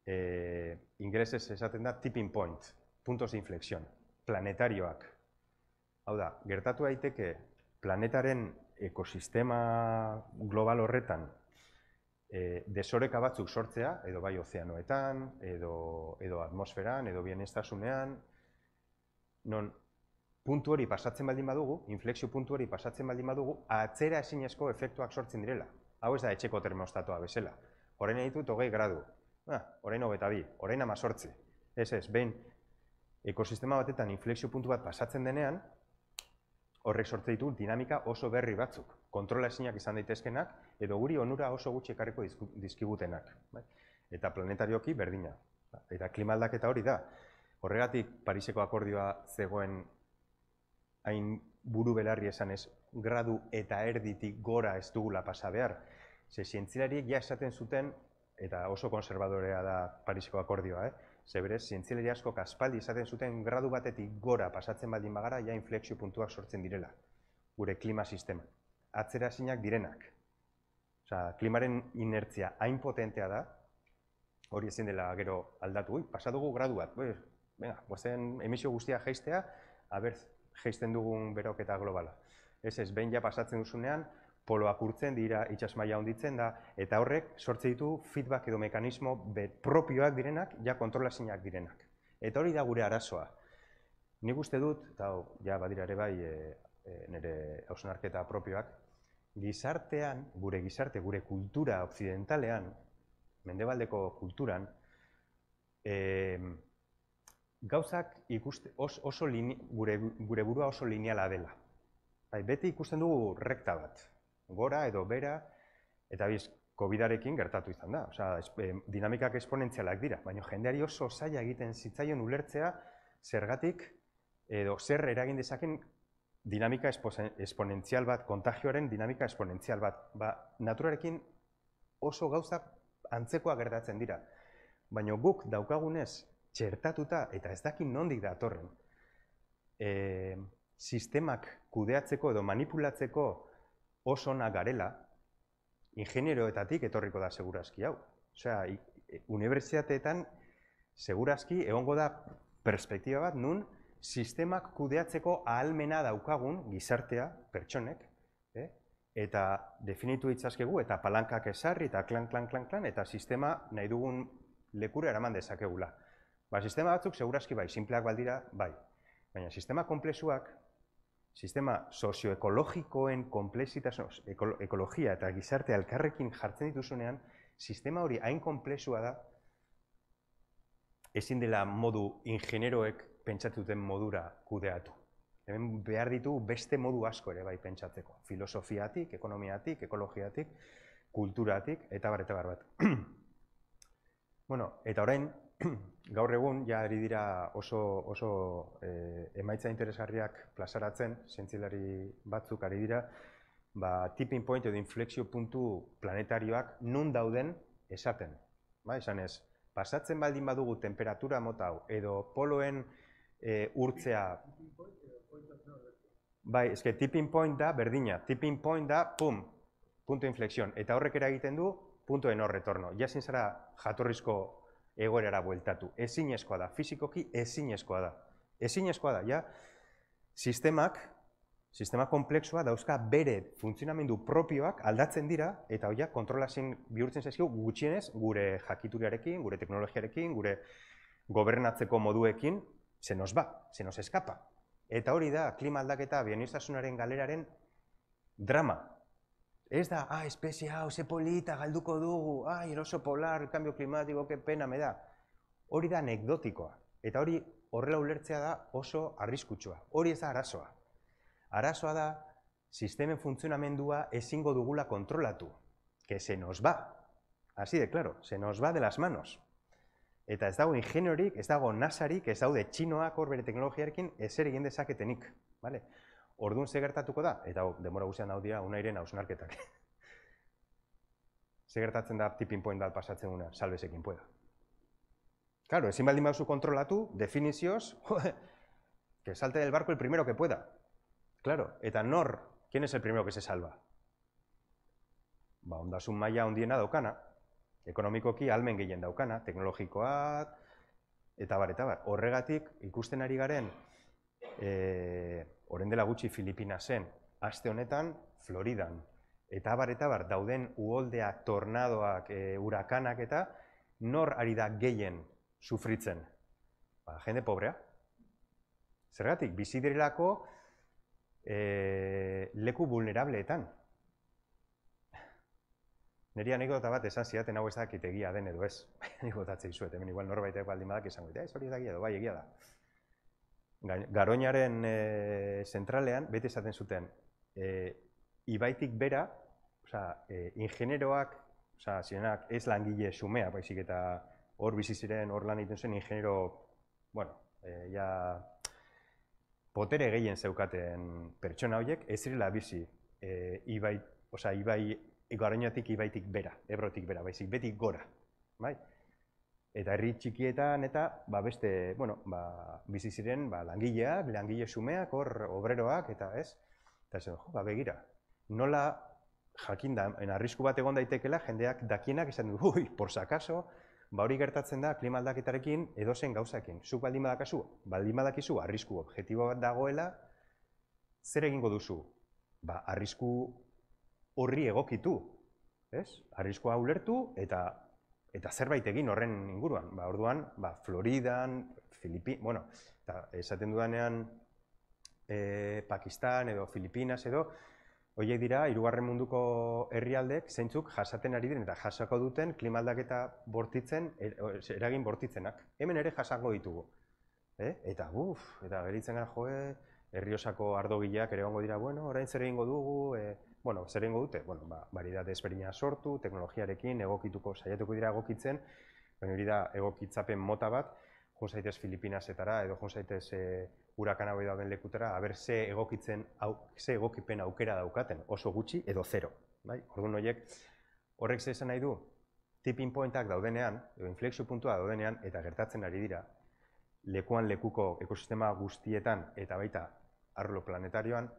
e, eh, ingresez esaten da tipping point, puntos de inflexión, planetarioak. Hau da, gertatu daiteke planetaren ekosistema global horretan e, desoreka batzuk sortzea, edo bai ozeanoetan, edo, edo atmosferan, edo bienestasunean, non puntu hori pasatzen baldin badugu, inflexio puntu hori pasatzen baldin badugu, atzera esinezko efektuak sortzen direla. Hau ez da etxeko termostatoa bezala. Horren ditut, hogei gradu, Ah, orain eta bi, orain amazortzi. Ez ez, behin ekosistema batetan inflexio puntu bat pasatzen denean, horrek sortze ditu dinamika oso berri batzuk. Kontrola ezinak izan daitezkenak, edo guri onura oso gutxi ekarriko dizkibutenak. Bai? Eta planetarioki berdina. Eta klimaldak eta hori da. Horregatik Pariseko akordioa zegoen hain buru belarri esan ez, gradu eta erditik gora ez dugula pasa behar. Ze zientzilariek ja esaten zuten eta oso konservadorea da Pariseko akordioa, eh? Zeberes, zientzileria asko kaspaldi izaten zuten gradu batetik gora pasatzen baldin bagara ja inflexio puntuak sortzen direla, gure klima sistema. Atzera zinak direnak. Osa, klimaren inertzia hain potentea da, hori ezin dela gero aldatu, ui, pasadugu gradu bat, ui, venga, guazen emisio guztia jeistea, aber jaisten dugun beroketa globala. Ez ez, behin ja pasatzen duzunean, poloak urtzen dira, itxas maila honditzen da, eta horrek sortze ditu feedback edo mekanismo bet propioak direnak, ja kontrolasinak direnak. Eta hori da gure arazoa. Nik guzti dut, eta ja badira ere bai, e, e, nere propioak, gizartean, gure gizarte, gure kultura occidentalean, mendebaldeko kulturan, e, gauzak oso gure, gure burua oso lineala dela. Bai, beti ikusten dugu rekta bat, gora edo bera, eta biz, covid gertatu izan da. Osa, eh, dinamikak esponentzialak dira, baina jendeari oso saia egiten zitzaion ulertzea zergatik edo zer eragin dezaken dinamika esponentzial bat, kontagioaren dinamika esponentzial bat. Ba, naturarekin oso gauza antzekoa gertatzen dira. Baina guk daukagunez, txertatuta eta ez dakin nondik datorren, e, sistemak kudeatzeko edo manipulatzeko osona garela, ingenieroetatik etorriko da segurazki hau. Osea, e, unibertsitateetan segurazki egongo da perspektiba bat nun sistemak kudeatzeko ahalmena daukagun gizartea, pertsonek, eh? eta definitu itzazkegu, eta palankak esarri, eta klan, klan, klan, klan, eta sistema nahi dugun lekure eraman dezakegula. Ba, sistema batzuk seguraski bai, simpleak baldira bai. Baina sistema komplezuak, sistema sozioekologikoen komplexitasun, ekologia eta gizarte alkarrekin jartzen dituzunean, sistema hori hain komplexua da, ezin dela modu ingenieroek pentsatuten modura kudeatu. Hemen behar ditu beste modu asko ere bai pentsatzeko. Filosofiatik, ekonomiatik, ekologiatik, kulturatik, eta bar, eta bar bat. bueno, eta orain, gaur egun ja dira oso, oso eh, emaitza interesgarriak plazaratzen, zentzilari batzuk ari dira, ba, tipping point edo inflexio puntu planetarioak nun dauden esaten. Ba, esan ez, pasatzen baldin badugu temperatura mota hau edo poloen eh, urtzea... Bai, eske tipping point da berdina, tipping point da, pum, punto inflexión. Eta horrek eragiten du punto horretorno. Ja sin zara jatorrizko egoerara bueltatu. Ezin da, fizikoki ezin da. Ezin da, ja, sistemak, sistema kompleksua dauzka bere funtzionamendu propioak aldatzen dira, eta hoia kontrolazin bihurtzen zaizkio gutxienez gure jakituriarekin, gure teknologiarekin, gure gobernatzeko moduekin, zenos ba, zenos eskapa. Eta hori da, klima aldaketa bionistasunaren galeraren drama, Ez da, ah, espezia, hau, ze polita, galduko dugu, ah, eroso polar, cambio klimatiko, ke pena, me da. Hori da anekdotikoa, eta hori horrela ulertzea da oso arriskutsua. Hori ez da arazoa. Arazoa da, sistemen funtzionamendua ezingo dugula kontrolatu. Que se nos va. Así de claro, se nos va de las manos. Eta ez dago ingeniorik, ez dago nasarik, ez daude txinoak hor bere teknologiarekin, ezer egin dezaketenik. Orduan ze gertatuko da, eta demora guzean hau dira, unairen hausnarketak. ze gertatzen da tipin poen bat pasatzen una, salbezekin pueda. Claro, ezin baldin kontrolatu, definizioz, que salte del barco el primero que pueda. Claro, eta nor, ¿quién es el primero que se salva? Ba, ondasun maila ondiena daukana, ekonomikoki almen gehien daukana, teknologikoa eta bar, eta bar. Horregatik, ikusten ari garen, eh, Oren dela gutxi Filipina zen, aste honetan Floridan. Eta abar eta abar dauden uoldeak, tornadoak, eh, urakanak eta nor ari da geien sufritzen. Ba, jende pobrea. Zergatik, bizidrilako eh, leku vulnerableetan. Neri anekdota bat esan ziaten hau ez dakitegia den edo ez. Anekdotatzei zuet, hemen igual norbaitek baldin badak esan guita, eh, ez hori ez dakitegia edo, bai egia da garoñaren eh, zentralean, bete esaten zuten, e, ibaitik bera, oza, e, eh, ingenieroak, oza, zirenak, ez langile sumea, baizik eta hor bizi ziren, hor lan egiten zuen, ingeniero, bueno, e, ja, potere gehien zeukaten pertsona horiek, ez zirela bizi, e, ibai, oza, ibai, garoinatik ibaitik bera, ebrotik bera, baizik, betik gora, bai? eta herri txikietan eta ba beste, bueno, ba, bizi ziren ba, langileak, langile sumeak, hor obreroak eta, ez? Eta zen, jo, ba, begira. Nola jakin da, en arrisku bat egon daitekela, jendeak dakienak esan du, ui, por sakaso, ba hori gertatzen da klima aldaketarekin edozen gauzakin. Zuk baldin badakazu, baldin badakizu arrisku objektibo bat dagoela, zer egingo duzu? Ba, arrisku horri egokitu, ez? Arriskua ulertu eta eta zerbait egin horren inguruan. Ba, orduan, ba, Floridan, Filipin, bueno, eta esaten dudanean e, Pakistan edo Filipinas edo, hoi dira, irugarren munduko herrialdek zeintzuk jasaten ari diren eta jasako duten klimaldaketa bortitzen, er, eragin bortitzenak. Hemen ere jasango ditugu. Eh? Eta buf, eta geritzen gara joe, herriosako ardogileak ere ongo dira, bueno, orain zer egingo dugu, eh, bueno, zer egingo dute, bueno, ba, ezberdina sortu, teknologiarekin, egokituko, saiatuko dira egokitzen, baina hori da egokitzapen mota bat, jun Filipinasetara edo jun zaitez e, eh, urakan hau edoan lekutera, haber ze egokitzen, au, ze egokipen aukera daukaten, oso gutxi edo zero. Bai? Orduan horiek, horrek ze esan nahi du, tipping pointak daudenean, edo inflexio puntua daudenean, eta gertatzen ari dira, lekuan lekuko ekosistema guztietan eta baita arlo planetarioan,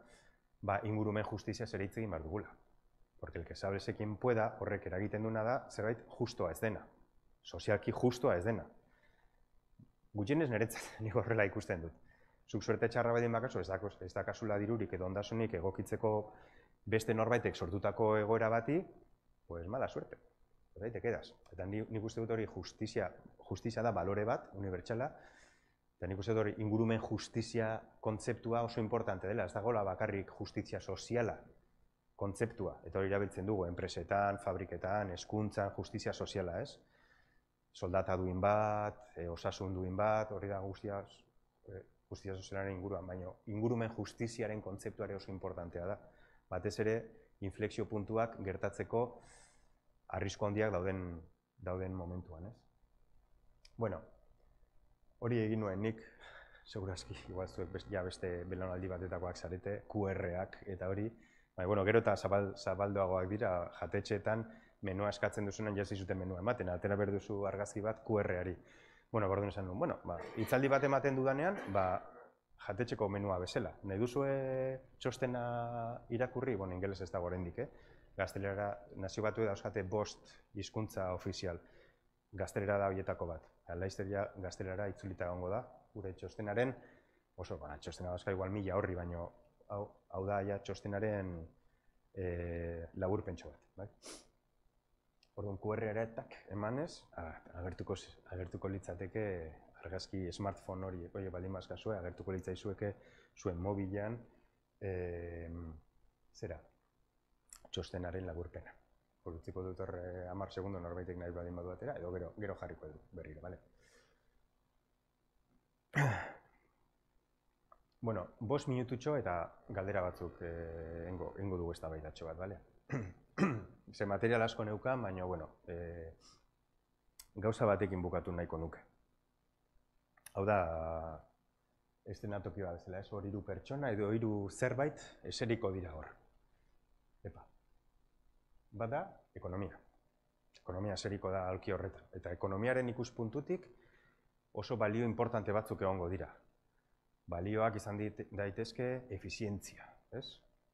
ba, ingurumen justizia zer hitz egin dugula. Porque el que sabe se quien pueda, horrek eragiten duna da, zerbait justoa ez dena. Sozialki justoa ez dena. Gutienez niretzat, nik horrela ikusten dut. Zuk suerte txarra baden bakazu, ez, dakos, ez dakazula dirurik edo ondasunik egokitzeko beste norbaitek sortutako egoera bati, pues mala suerte. Horreite, kedaz. Eta nik uste dut hori justizia, justizia da balore bat, unibertsala, Eta nik uste hori ingurumen justizia kontzeptua oso importante dela, ez da gola bakarrik justizia soziala kontzeptua, eta hori irabiltzen dugu, enpresetan, fabriketan, eskuntzan, justizia soziala, ez? Soldata duin bat, e, osasun duin bat, hori da guztia, e, justizia sozialaren inguruan, baino. ingurumen justiziaren kontzeptuare oso importantea da. Batez ere, inflexio puntuak gertatzeko arrisko handiak dauden momentuan, ez? Bueno, hori egin nuen nik, segurazki, igual zuek best, ja beste belonaldi batetakoak zarete, QR-ak eta hori, bai, bueno, gero eta zabal, zabaldoagoak dira jatetxeetan, menua eskatzen duzunan jazi zuten menua ematen, atera berduzu argazki bat QR-ari. Bueno, gordon esan nuen, bueno, ba, itzaldi bat ematen dudanean, ba, jatetxeko menua bezala. Nahi duzu txostena irakurri, bueno, ingeles ez da gorendik, eh? Gaztelera, nazio batu edo euskate bost hizkuntza ofizial. Gaztelera da horietako bat eta laizteria gaztelera itzulita gongo da, gure txostenaren, oso, ba, txostena igual mila horri, baino, hau, hau da, ja, txostenaren e, labur pentsu bat. Bai? Orduan, QR eretak emanez, agertuko, agertuko litzateke argazki smartphone hori, oi, baldin zuen, agertuko litzaizueke zuen mobilean e, zera, txostenaren laburpena. Horretziko dut horre eh, amar segundo norbaitek nahi badin badu atera, edo gero, gero jarriko dut berriro, bale? bueno, bos minututxo eta galdera batzuk e, engo, dugu ez bat, bale? Ze material asko neukan, baina, bueno, eh, gauza batekin bukatu nahiko nuke. Hau da, estenatoki bat zela, ez hori du pertsona edo hiru zerbait eseriko dira hor bada ekonomia. Ekonomia zeriko da alki horretan. Eta ekonomiaren ikuspuntutik oso balio importante batzuk egongo dira. Balioak izan daitezke efizientzia, ez?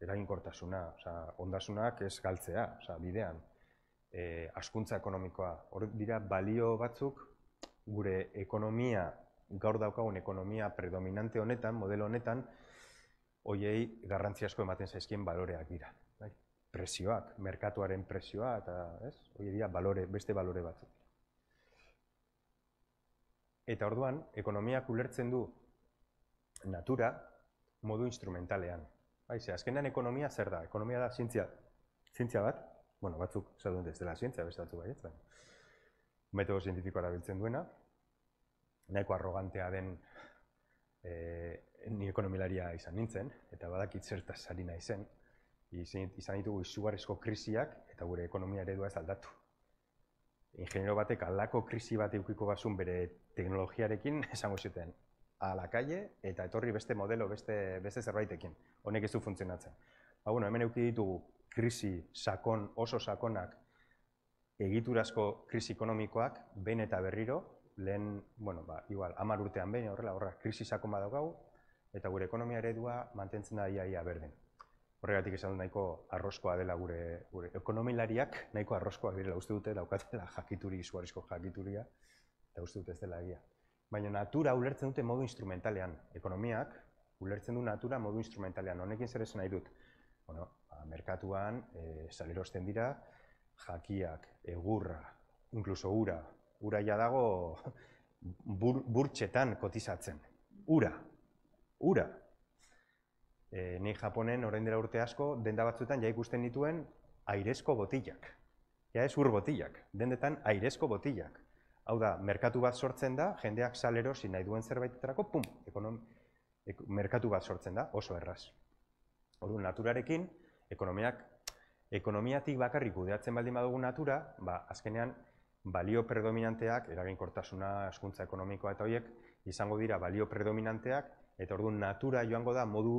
Eraginkortasuna, oza, ondasunak ez galtzea, oza, bidean. E, askuntza ekonomikoa, horrek dira balio batzuk gure ekonomia, gaur daukagun ekonomia predominante honetan, modelo honetan, hoiei garrantziazko ematen zaizkien baloreak dira prezioak, merkatuaren prezioa, eta ez, hori dira, balore, beste balore bat. Eta orduan, ekonomiak ulertzen du natura modu instrumentalean. Baize, azkenean ekonomia zer da? Ekonomia da zientzia, zientzia bat, bueno, batzuk zaudun ez dela zientzia, beste batzuk baiet, baina. Metodo zientifikoa erabiltzen duena, nahiko arrogantea den eh, ni ekonomilaria izan nintzen, eta badakit zertaz sari nahi izan ditugu izugarrizko krisiak eta gure ekonomia eredua ez aldatu. Ingeniero batek aldako krisi bat eukiko basun bere teknologiarekin esango zuten ala eta etorri beste modelo, beste, zerbaitekin. Honek ez du funtzionatzen. Ba, bueno, hemen euki ditugu krisi sakon, oso sakonak, egiturazko krisi ekonomikoak, behin eta berriro, lehen, bueno, ba, igual, amar urtean behin horrela, horra, krisi sakon badaukagu, eta gure ekonomia eredua mantentzen da iaia berdin horregatik esan nahiko arroskoa dela gure, gure ekonomilariak, nahiko arrozkoa direla uste dute daukatela jakituri, izuarizko jakituria, eta uste dute ez dela egia. Baina natura ulertzen dute modu instrumentalean, ekonomiak ulertzen du natura modu instrumentalean, honekin zer esan nahi dut. Bueno, ba, merkatuan, e, eh, salerozten dira, jakiak, egurra, inkluso ura, ura ja dago bur, burtsetan kotizatzen. Ura, ura, e, eh, ni Japonen orain dela urte asko denda batzuetan ja ikusten dituen airezko botilak. Ja ez ur botilak, dendetan airezko botilak. Hau da, merkatu bat sortzen da, jendeak salero sin nahi duen zerbaitetarako, pum, ekonom, merkatu bat sortzen da, oso erraz. Ordu naturarekin ekonomiak ekonomiatik bakarrik kudeatzen baldin badugu natura, ba azkenean balio predominanteak, eraginkortasuna, askuntza ekonomikoa eta horiek izango dira balio predominanteak Eta orduan, natura joango da modu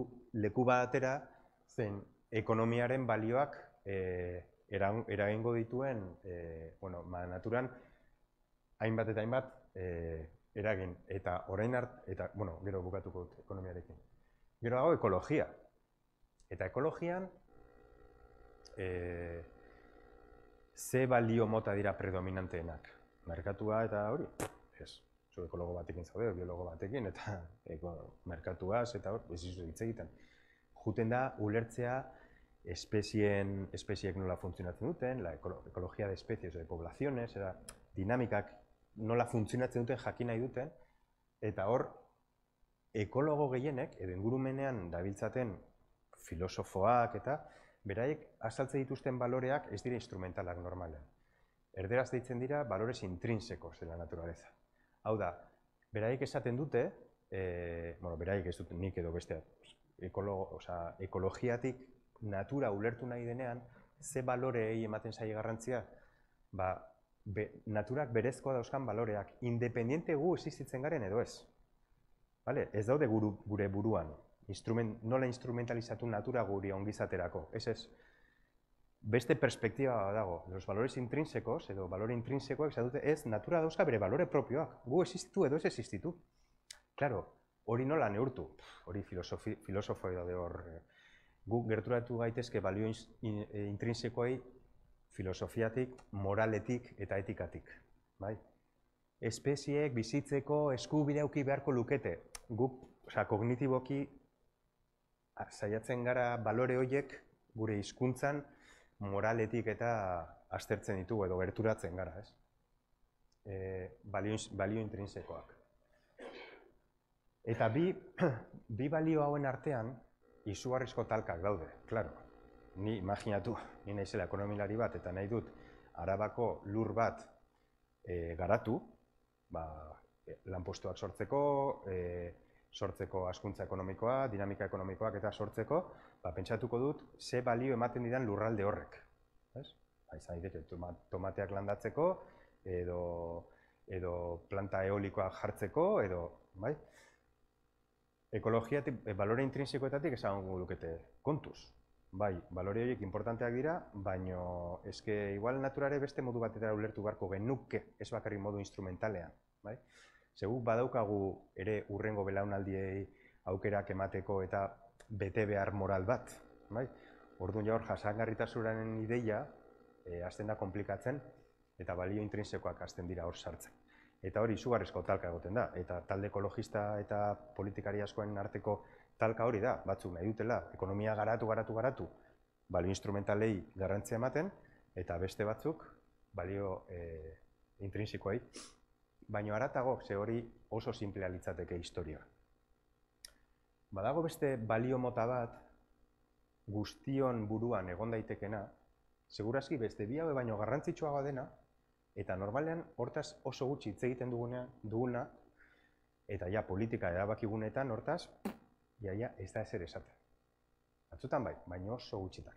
leku batera zen ekonomiaren balioak e, eragingo dituen, e, bueno, ma, naturan hainbat eta hainbat e, eragin eta orain hart, eta bueno, gero bukatuko dut ekonomiarekin. Gero hau ekologia. Eta ekologian e, ze balio mota dira predominanteenak? Merkatua eta hori? Ez zu ekologo batekin zaude, biologo batekin, eta eko, merkatuaz, eta hor, ez izuz hitz egiten. Juten da, ulertzea, espezien, espeziek nola funtzionatzen duten, la ekologia de espezies, de poblaciones, era, dinamikak nola funtzionatzen duten, jakin nahi duten, eta hor, ekologo gehienek, edo ingurumenean dabiltzaten filosofoak eta beraiek azaltze dituzten baloreak ez dira instrumentalak normalean. Erderaz deitzen dira balores intrinsekos de la naturaleza. Hau da, beraik esaten dute, e, bueno, beraik ez dut nik edo beste, ekolo, oza, ekologiatik natura ulertu nahi denean, ze baloreei ematen zaie garrantzia, ba, naturak berezkoa dauzkan baloreak, independiente gu existitzen garen edo ez. Vale? Ez daude guru, gure buruan, instrument, nola instrumentalizatu natura guri ongizaterako, ez ez beste perspektiba dago, los valores intrinsekos edo balore intrinsekoak dute ez natura dauzka bere balore propioak, gu existitu edo ez existitu. Claro, hori nola neurtu, hori filosofi, filosofoa hor, eh, gu gerturatu gaitezke balio eh, intrinsekoei filosofiatik, moraletik eta etikatik. Bai? Espeziek bizitzeko eskubidea beharko lukete, gu oza, kognitiboki saiatzen gara balore horiek gure hizkuntzan, moraletik eta aztertzen ditugu edo gerturatzen gara, ez? E, balio, intrinsekoak. Eta bi, bi balio hauen artean, izugarrizko talkak daude, klaro. Ni imaginatu, ni naizela ekonomilari bat, eta nahi dut, arabako lur bat e, garatu, ba, e, lanpostuak sortzeko, e, sortzeko askuntza ekonomikoa, dinamika ekonomikoak eta sortzeko, ba, pentsatuko dut, ze balio ematen didan lurralde horrek. Ez? Ba, izan tomateak landatzeko, edo, edo planta eolikoa jartzeko, edo, bai? Ekologiatik, e, balore intrinsikoetatik esan lukete kontuz. Bai, balore horiek importanteak dira, baino eske igual naturare beste modu batetara ulertu beharko genuke, ez bakarrik modu instrumentalean. Bai? Zegu badaukagu ere urrengo belaunaldiei aukerak emateko eta bete behar moral bat. Bai? Orduan jaur jasangarritasuraren ideia e, azten da komplikatzen eta balio intrinsekoak azten dira hor sartzen. Eta hori izugarrizko talka egoten da, eta talde ekologista eta politikari askoen arteko talka hori da, batzuk nahi dutela, ekonomia garatu, garatu, garatu, balio instrumentalei garrantzia ematen, eta beste batzuk balio e, intrinsikoei baino aratago, ze hori oso simplea litzateke historia. Badago beste balio mota bat guztion buruan egon daitekena, seguraski beste bi hau baino garrantzitsua badena eta normalean hortaz oso gutxi hitz egiten dugunea, duguna eta ja politika erabakigunetan hortaz jaia ez da ezer esaten. Batzutan bai, baino oso gutxitan.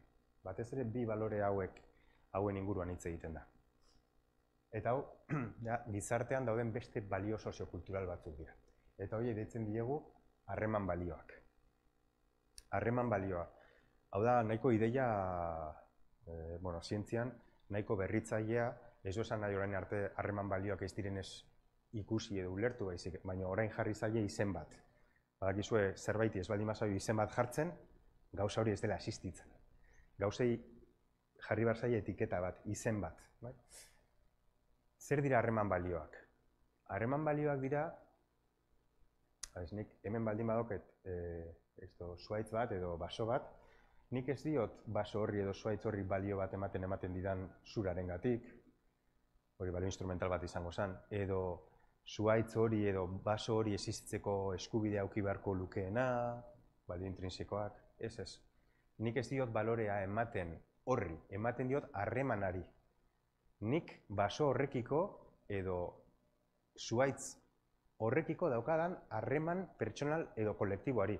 Batez ere bi balore hauek hauen inguruan hitz egiten da. Eta hau, da, gizartean dauden beste balio soziokultural batzuk dira. Eta hori deitzen diegu, harreman balioak. Harreman balioa. Hau da, nahiko ideia, e, bueno, zientzian, nahiko berritzailea, ez esan nahi orain arte harreman balioak ez direnez ikusi edo ulertu baizik, baina orain jarri zaie izen bat. Badakizue, zerbait ez baldin mazai izen bat jartzen, gauza hori ez dela asistitzen. Gauzei jarri bar etiketa bat, izen bat. Bai? zer dira harreman balioak? Harreman balioak dira, ba nik hemen baldin badoket, e, eh, ez suaitz bat edo baso bat, nik ez diot baso horri edo zuaitz horri balio bat ematen ematen didan zuraren gatik, hori balio instrumental bat izango zen, edo zuaitz hori edo baso hori existitzeko eskubide auki beharko lukeena, balio intrinsekoak, ez ez. Nik ez diot balorea ematen horri, ematen diot harremanari, nik baso horrekiko edo zuaitz horrekiko daukadan harreman pertsonal edo kolektiboari.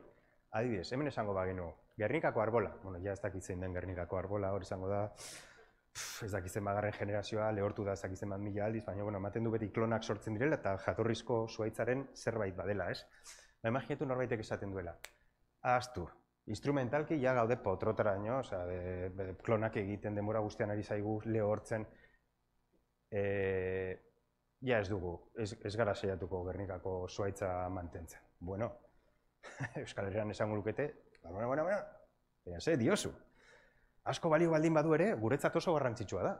Adibidez, hemen esango bagenu, Gernikako arbola, bueno, ja ez dakitzen den Gernikako arbola, hori izango da, ez dakitzen bagarren generazioa, lehortu da ez dakitzen bat mila aldiz, baina, bueno, ematen du beti klonak sortzen direla eta jatorrizko zuaitzaren zerbait badela, ez? Ba, norbait norbaitek esaten duela. Aztu, instrumentalki ja gaude potrotara, no? Osa, de, klonak egiten, demora guztian ari zaigu lehortzen, E, ja ez dugu, ez gara zeiatuko Gernikako zuaitza mantentzen. Bueno, Euskal Herrian esango lukete, eta bueno, diosu. Asko balio baldin badu ere, guretzat oso garrantzitsua da.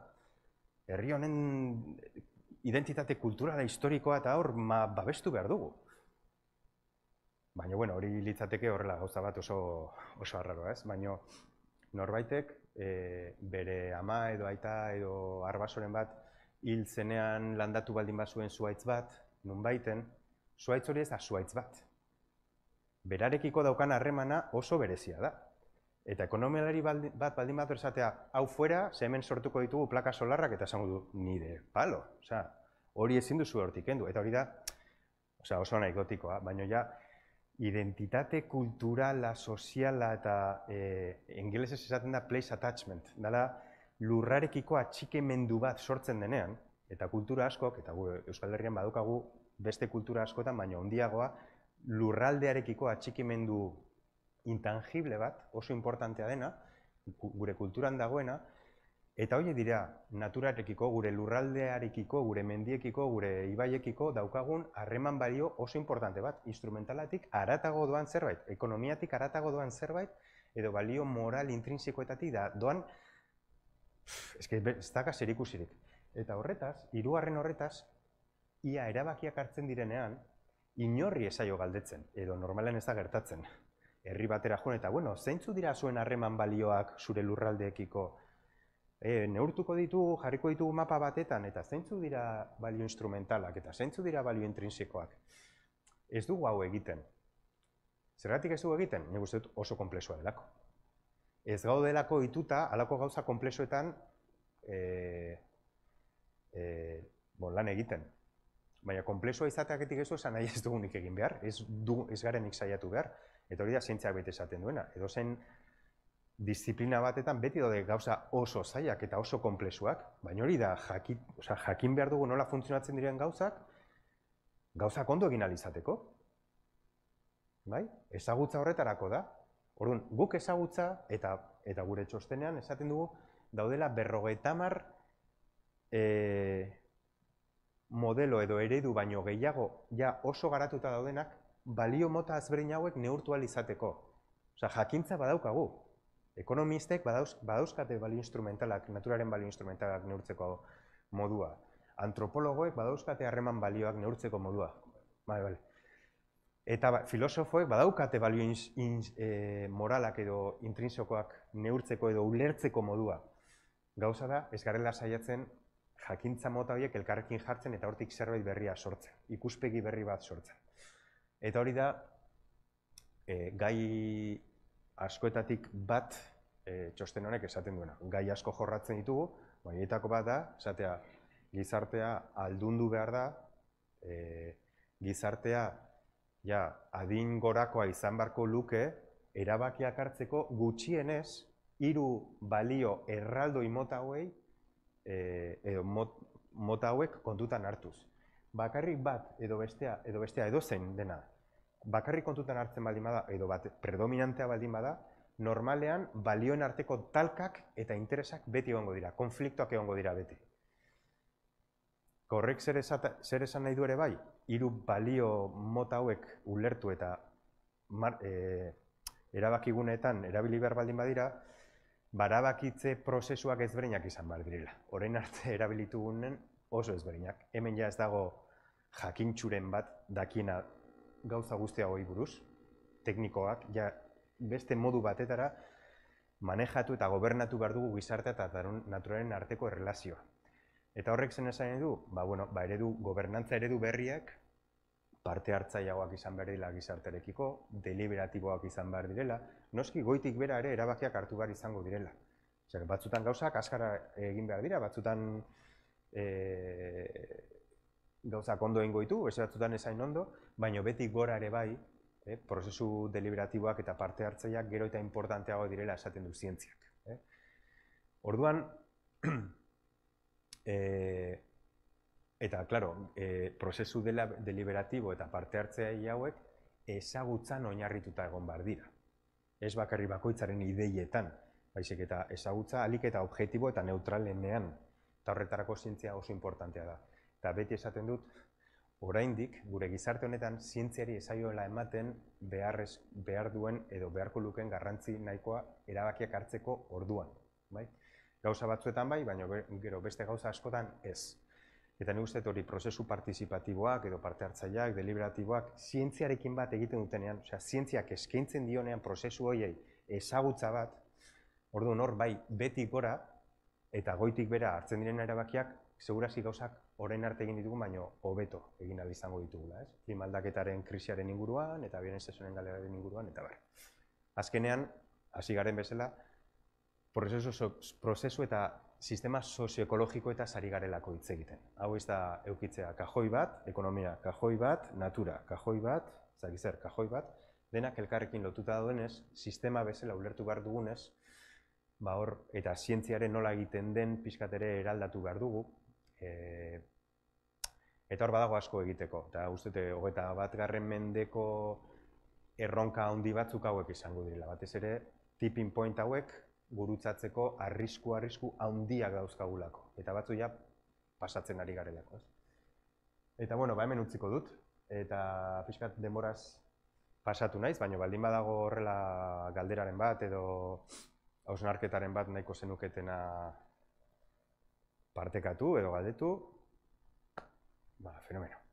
Herri honen identitate kulturala, historikoa eta hor, ma babestu behar dugu. Baina, bueno, hori litzateke horrela gauza bat oso arraro, ez? Baina, norbaitek eh, bere ama edo aita edo arbasoren bat hil zenean landatu baldin bat zuen zuaitz bat, nun baiten, zuaitz hori ez da zuaitz bat. Berarekiko daukan harremana oso berezia da. Eta ekonomialari bat baldin bat esatea, hau fuera, ze hemen sortuko ditugu plaka solarrak eta esango du, nire palo. Osa, hori ezin duzu hortik endu. Eta hori da, oso anekdotikoa, baina ja, identitate kulturala, soziala eta engelesez eh, esaten da place attachment. Dala, lurrarekiko atxikemendu bat sortzen denean, eta kultura askok, eta gu Euskal Herrian badukagu beste kultura askotan, baina ondiagoa, lurraldearekiko atxikemendu intangible bat, oso importantea dena, gure kulturan dagoena, eta hori dira, naturarekiko, gure lurraldearekiko, gure mendiekiko, gure ibaiekiko daukagun, harreman balio oso importante bat, instrumentalatik, aratago doan zerbait, ekonomiatik aratago doan zerbait, edo balio moral intrinsikoetatik da doan, Ez Eta horretaz, hirugarren horretaz, ia erabakiak hartzen direnean, inorri ezaio galdetzen, edo normalen ez gertatzen. Herri batera joan, eta bueno, zeintzu dira zuen harreman balioak zure lurraldeekiko, eh, neurtuko ditugu, jarriko ditugu mapa batetan, eta zeintzu dira balio instrumentalak, eta zeintzu dira balio intrinsikoak. Ez dugu hau egiten. Zerratik ez dugu egiten, nigu oso komplezua delako ez gaudelako hituta, alako gauza konplexoetan e, eh, e, eh, bon, lan egiten. Baina konplexoa izateaketik ez esan nahi ez dugunik egin behar, ez, du, ez saiatu behar. Eta hori da zeintzak bete esaten duena. Edo zen disiplina batetan beti daude gauza oso zaiak eta oso konplexuak, baina hori da jaki, jakin behar dugu nola funtzionatzen diren gauzak, gauza kondo egin alizateko. Bai? Ezagutza horretarako da, Orduan, guk ezagutza eta eta gure txostenean esaten dugu daudela 50 eh modelo edo eredu baino gehiago ja oso garatuta daudenak balio mota azberdin hauek neurtu izateko. Osa, jakintza badaukagu. Ekonomistek badauz, badauzkate balio instrumentalak, naturaren balio instrumentalak neurtzeko modua. Antropologoek badauzkate harreman balioak neurtzeko modua. Bale, bale. Eta ba, filosofoek badaukate balio e, moralak edo intrinsokoak neurtzeko edo ulertzeko modua. Gauza da, ez garela saiatzen jakintza mota horiek elkarrekin jartzen eta hortik zerbait berria sortzen, ikuspegi berri bat sortzen. Eta hori da, e, gai askoetatik bat e, txosten honek esaten duena. Gai asko jorratzen ditugu, baietako bat da, esatea, gizartea aldundu behar da, e, gizartea ja, adin gorakoa izan beharko luke, erabakiak hartzeko gutxienez, hiru balio erraldoi mota hauei, e, edo mota hauek kontutan hartuz. Bakarrik bat edo bestea, edo bestea edo zein dena, bakarrik kontutan hartzen baldin bada, edo bat predominantea baldin bada, normalean balioen arteko talkak eta interesak beti egongo dira, konfliktoak egongo dira beti. Korrek zer, esata, zer esan nahi du ere bai, hiru balio mota hauek ulertu eta mar, e, erabakiguneetan erabili behar baldin badira, barabakitze prozesuak ezberdinak izan behar direla. Horein arte erabilitu gunen oso ezberdinak. Hemen ja ez dago jakintxuren bat dakiena gauza guztia hori buruz, teknikoak, ja beste modu batetara manejatu eta gobernatu behar dugu gizartea eta naturalen arteko errelazioa. Eta horrek zen esan du, ba, bueno, ba, eredu, gobernantza eredu berriak parte hartzaileagoak izan behar dira gizarterekiko, deliberatiboak izan behar direla, noski goitik bera ere erabakiak hartu behar izango direla. Zer, batzutan gauzak askara egin behar dira, batzutan e, gauzak ondo egin goitu, ez batzutan ezain ondo, baino beti gora ere bai, e, prozesu deliberatiboak eta parte hartzaileak gero eta importanteago direla esaten du zientziak. E. Orduan, e, eta, klaro, e, eh, prozesu dela deliberatibo eta parte hartzea hauek ezagutzan oinarrituta egon bar dira. Ez bakarri bakoitzaren ideietan, baizik eta ezagutza alik eta objektibo eta neutralenean eta horretarako zientzia oso importantea da. Eta beti esaten dut, oraindik gure gizarte honetan zientziari ezaioela ematen beharrez, behar duen edo beharko luken garrantzi nahikoa erabakiak hartzeko orduan. Bai? gauza batzuetan bai, baina gero beste gauza askotan ez. Eta nik uste hori prozesu partizipatiboak edo parte hartzaileak, deliberatiboak, zientziarekin bat egiten dutenean, osea, zientziak eskaintzen dionean prozesu horiei ezagutza bat, orduan hor bai betik gora eta goitik bera hartzen diren erabakiak segurazi gauzak orain arte egin ditugu, baino hobeto egin ahal izango ditugula, ez? Klimaldaketaren krisiaren inguruan eta bioren sesonen galeraren inguruan eta bar. Azkenean, hasi garen bezala, prozesu, eta sistema sozioekologiko eta sari garelako hitz egiten. Hau ez da eukitzea kajoi bat, ekonomia kajoi bat, natura kajoi bat, zer, kajoi bat, denak elkarrekin lotuta duenez, sistema bezala ulertu behar dugunez, ba hor, eta zientziaren nola egiten den pizkatere eraldatu behar dugu, eh, eta hor badago asko egiteko, eta ustete, hogeta bat garren mendeko erronka handi batzuk hauek izango direla, batez ere, tipping point hauek, gurutzatzeko arrisku arrisku handiak dauzkagulako. Eta batzu ja pasatzen ari garelako, ez? Eta bueno, ba hemen utziko dut eta pixkat demoraz pasatu naiz, baina baldin badago horrela galderaren bat edo hausnarketaren bat nahiko zenuketena partekatu edo galdetu, ba, fenomeno.